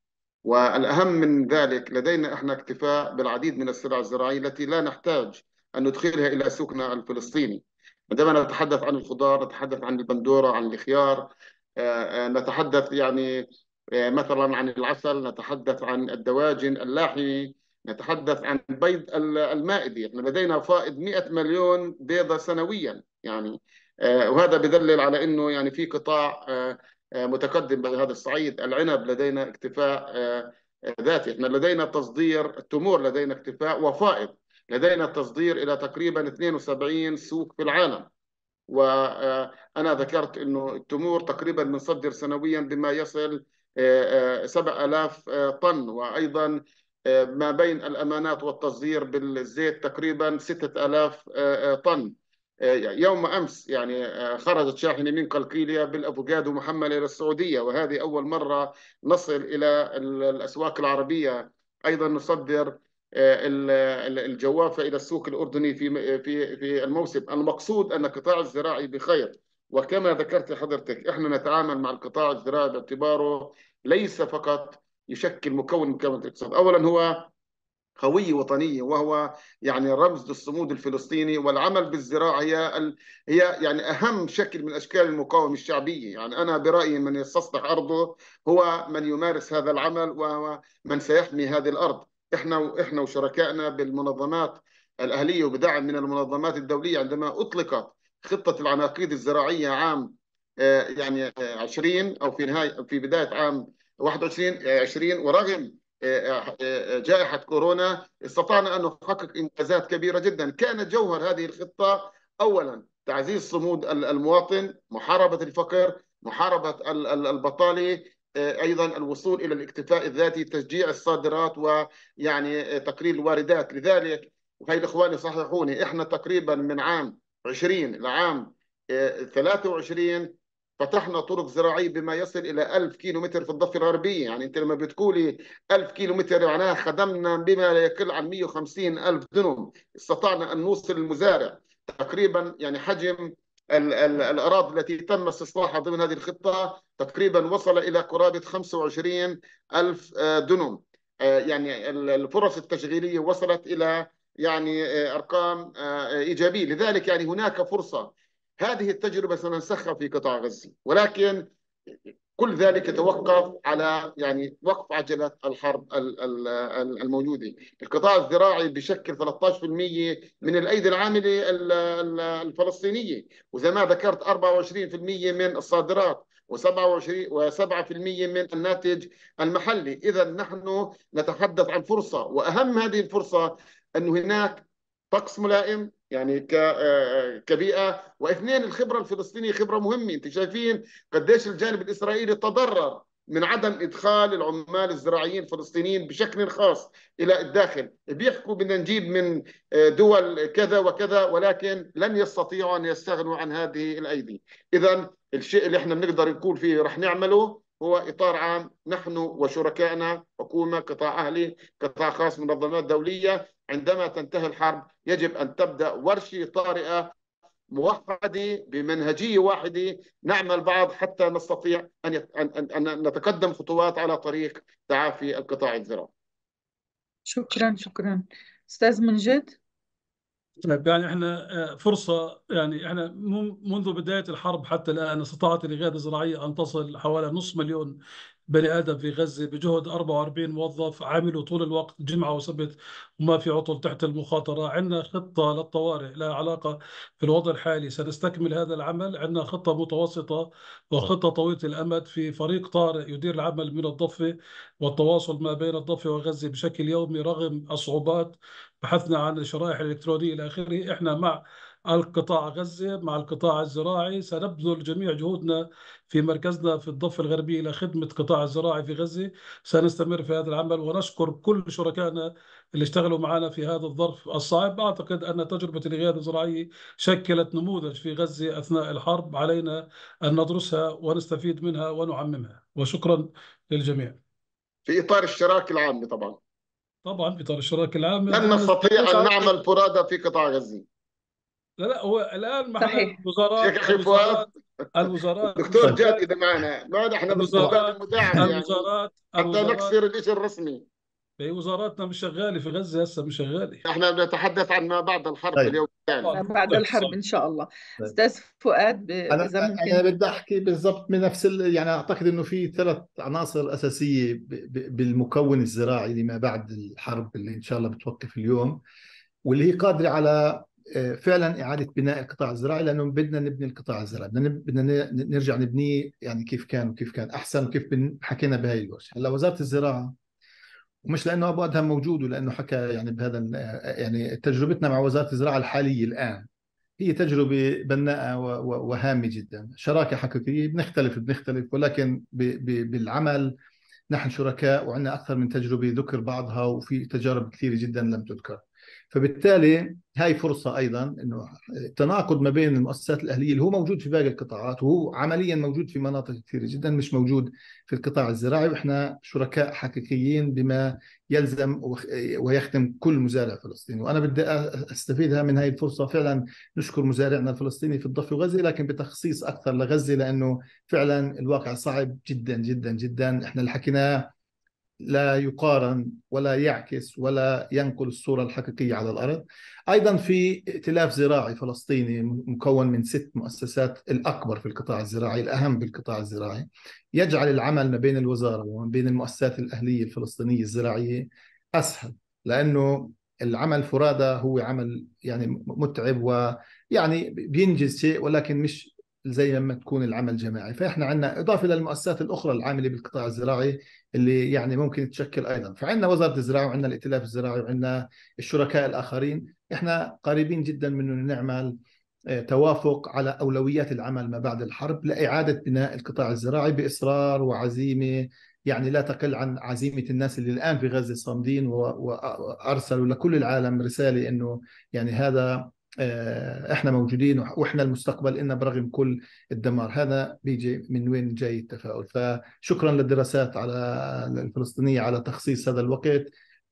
والأهم من ذلك لدينا احنا اكتفاء بالعديد من السلع الزراعية التي لا نحتاج أن ندخلها إلى سوقنا الفلسطيني عندما نتحدث عن الخضار نتحدث عن البندورة عن الخيار آه، آه، نتحدث يعني آه، مثلا عن العسل نتحدث عن الدواجن اللاحي نتحدث عن البيض المائدي احنا لدينا فائض 100 مليون بيضة سنويا يعني وهذا بدلل على انه يعني في قطاع آه، متقدم بهذا الصعيد العنب لدينا اكتفاء آه، آه، ذاتي احنا لدينا تصدير التمور لدينا اكتفاء وفائض لدينا تصدير إلى تقريبا 72 سوق في العالم وأنا ذكرت أنه التمور تقريبا بنصدر سنويا بما يصل 7000 طن وأيضا ما بين الأمانات والتصدير بالزيت تقريبا 6000 طن يوم امس يعني آه، خرجت شاحنه من قلقيليه بالافوكادو محمله الى السعوديه وهذه اول مره نصل الى الاسواق العربيه ايضا نصدر آه، الجوافه الى السوق الاردني في في في الموسم المقصود ان القطاع الزراعي بخير وكما ذكرت حضرتك احنا نتعامل مع القطاع الزراعي باعتباره ليس فقط يشكل مكون مكون الاقتصاد اولا هو قوية وطنية وهو يعني رمز للصمود الفلسطيني والعمل بالزراعة هي هي يعني أهم شكل من أشكال المقاومة الشعبية يعني أنا برأيي من يستصلح أرضه هو من يمارس هذا العمل وهو من سيحمي هذه الأرض إحنا إحنا وشركائنا بالمنظمات الأهلية وبدعم من المنظمات الدولية عندما أطلقت خطة العناقيد الزراعية عام آه، يعني 20 آه، أو في نهاية في بداية عام 21 20 آه، ورغم جائحة كورونا استطعنا أن نحقق إنجازات كبيرة جدا كانت جوهر هذه الخطة أولا تعزيز صمود المواطن محاربة الفقر محاربة البطالة آه، ايضا الوصول الى الاكتفاء الذاتي تشجيع الصادرات ويعني آه، تقليل الواردات لذلك وهي الاخوان يصححوني احنا تقريبا من عام 20 لعام 23 آه، فتحنا طرق زراعيه بما يصل الى 1000 كيلو متر في الضفه الغربيه يعني انت لما بتقولي 1000 كيلو متر معناها يعني خدمنا بما لا يقل عن 150 الف دنم استطعنا ان نوصل المزارع تقريبا يعني حجم الاراضي التي تم استصلاحها ضمن هذه الخطه تقريبا وصل الى قرابه 25 الف آه، دنم آه، يعني الفرص التشغيليه وصلت الى يعني آه، ارقام ايجابيه لذلك يعني هناك فرصه هذه التجربة سننسخها في قطاع غزة ولكن كل ذلك يتوقف على يعني وقف عجلة الحرب الموجودة القطاع الزراعي بشكل 13% من الأيدي العاملة الفلسطينية وزي ما ذكرت 24% من الصادرات و27 و7% من الناتج المحلي إذا نحن نتحدث عن فرصة وأهم هذه الفرصة انه هناك طقس ملائم يعني آه، كبيئه واثنين الخبره الفلسطينيه خبره مهمه انت شايفين قديش الجانب الاسرائيلي تضرر من عدم ادخال العمال الزراعيين الفلسطينيين بشكل خاص الى الداخل بيحكوا بدنا نجيب من آه، دول كذا وكذا ولكن لن يستطيعوا ان يستغنوا عن هذه الايدي اذا الشيء اللي احنا بنقدر نقول فيه رح نعمله هو اطار عام نحن وشركائنا حكومه قطاع اهلي قطاع خاص منظمات دوليه عندما تنتهي الحرب يجب أن تبدأ ورشة طارئة موحدة بمنهجية واحدة نعمل بعض حتى نستطيع أن, أن... أن نتقدم خطوات على طريق تعافي القطاع الزراعي شكرا شكرا أستاذ منجد طيب يعني احنا آه، فرصه يعني احنا منذ بدايه الحرب حتى الان استطاعت الاغاثه الزراعيه ان تصل حوالي نصف مليون بني ادم في غزه بجهد 44 موظف عملوا طول الوقت جمعه وسبت وما في عطل تحت المخاطره، عندنا خطه للطوارئ لها علاقه في الوضع الحالي، سنستكمل هذا العمل، عندنا خطه متوسطه وخطه طويله الامد في فريق طارئ يدير العمل من الضفه والتواصل ما بين الضفه وغزه بشكل يومي رغم الصعوبات، بحثنا عن الشرائح الالكترونيه الى اخره، احنا مع القطاع غزة مع القطاع الزراعي سنبذل جميع جهودنا في مركزنا في الضفة الغربية إلى خدمة قطاع الزراعي في غزة سنستمر في هذا العمل ونشكر كل شركائنا اللي اشتغلوا معنا في هذا الظرف الصعب أعتقد أن تجربة الغياد الزراعية شكلت نموذج في غزة أثناء الحرب علينا أن ندرسها ونستفيد منها ونعممها وشكرا للجميع في إطار الشراكة العامة طبعا طبعا في إطار الشراكة العامة لن نستطيع أن نعمل فرادى في قطاع غزة لا لا هو الان ما صحيح الوزارات الوزارات الوزارات دكتور جاد اذا معنا ما احنا بالوزارات المدعم يعني الوزارات حتى نكسر الشيء الرسمي هي وزاراتنا مش شغاله في غزه هسه مش شغاله احنا بنتحدث عن ما بعد الحرب طيب. اليوم الثاني يعني. طيب. بعد طيب. الحرب ان شاء الله طيب. استاذ فؤاد ب... انا اذا ممكن انا بدي احكي بالضبط من نفس ال... يعني اعتقد انه في ثلاث عناصر اساسيه ب... ب... بالمكون الزراعي لما بعد الحرب اللي ان شاء الله بتوقف اليوم واللي هي قادره على فعلا اعاده بناء القطاع الزراعي لانه بدنا نبني القطاع الزراعي بدنا بدنا نرجع نبنيه يعني كيف كان وكيف كان احسن وكيف حكينا بهي الورشه هلا وزاره الزراعه ومش لانه ابو ادهم موجود ولانه حكى يعني بهذا يعني تجربتنا مع وزاره الزراعه الحاليه الان هي تجربه بناءه وهامه جدا شراكه حقيقيه بنختلف بنختلف ولكن بالعمل نحن شركاء وعندنا اكثر من تجربه ذكر بعضها وفي تجارب كثيره جدا لم تذكر فبالتالي هاي فرصة أيضا أنه التناقض ما بين المؤسسات الأهلية اللي هو موجود في باقي القطاعات وهو عمليا موجود في مناطق كثيرة جدا مش موجود في القطاع الزراعي وإحنا شركاء حقيقيين بما يلزم ويخدم كل مزارع فلسطيني وأنا بدي أستفيدها من هاي الفرصة فعلا نشكر مزارعنا الفلسطيني في الضفة وغزة لكن بتخصيص أكثر لغزة لأنه فعلا الواقع صعب جدا جدا جدا إحنا اللي حكيناه لا يقارن ولا يعكس ولا ينقل الصورة الحقيقية على الأرض أيضا في ائتلاف زراعي فلسطيني مكون من ست مؤسسات الأكبر في القطاع الزراعي الأهم بالقطاع الزراعي يجعل العمل ما بين الوزارة وما بين المؤسسات الأهلية الفلسطينية الزراعية أسهل لأنه العمل فرادى هو عمل يعني متعب ويعني بينجز شيء ولكن مش زي لما تكون العمل جماعي فإحنا عندنا إضافة للمؤسسات الأخرى العاملة بالقطاع الزراعي اللي يعني ممكن تشكل أيضا فعندنا وزارة الزراعة وعندنا الائتلاف الزراعي وعندنا الشركاء الآخرين إحنا قريبين جدا من أن نعمل آه، توافق على أولويات العمل ما بعد الحرب لإعادة بناء القطاع الزراعي بإصرار وعزيمة يعني لا تقل عن عزيمة الناس اللي الآن في غزة صامدين وأرسلوا لكل العالم رسالة أنه يعني هذا آه، احنا موجودين واحنا المستقبل ان برغم كل الدمار هذا بيجي من وين جاي التفاؤل فشكرا للدراسات على الفلسطينيه على تخصيص هذا الوقت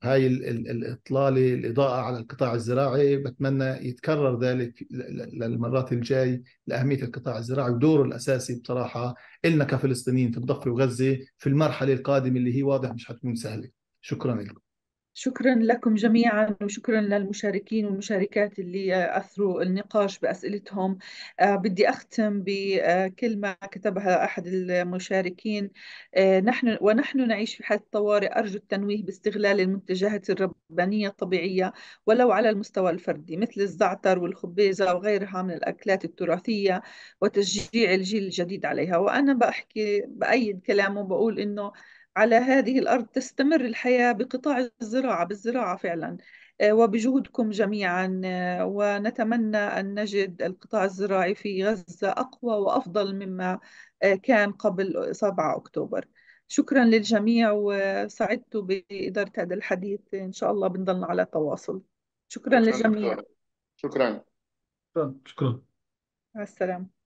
هاي الاطلاله الاضاءه على القطاع الزراعي بتمنى يتكرر ذلك للمرات الجاي لاهميه القطاع الزراعي ودوره الاساسي بصراحه النا كفلسطينيين في الضفه وغزه في المرحله القادمه اللي هي واضح مش حتكون سهله شكرا لكم شكرا لكم جميعا وشكرا للمشاركين والمشاركات اللي آه، أثروا النقاش بأسئلتهم آه، بدي أختم بكلمة كتبها أحد المشاركين آه، نحن ونحن نعيش في حالة طوارئ أرجو التنويه باستغلال المنتجات الربانية الطبيعية ولو على المستوى الفردي مثل الزعتر والخبيزة وغيرها من الأكلات التراثية وتشجيع الجيل الجديد عليها وأنا بحكي بأيد كلامه بقول إنه على هذه الأرض تستمر الحياة بقطاع الزراعة بالزراعة فعلا آه، وبجهودكم جميعا آه، ونتمنى أن نجد القطاع الزراعي في غزة أقوى وأفضل مما آه، كان قبل 7 أكتوبر شكرا للجميع وسعدت بإدارة هذا الحديث إن شاء الله بنضلنا على تواصل شكرا, شكرا للجميع شكرا شكرا مع السلامة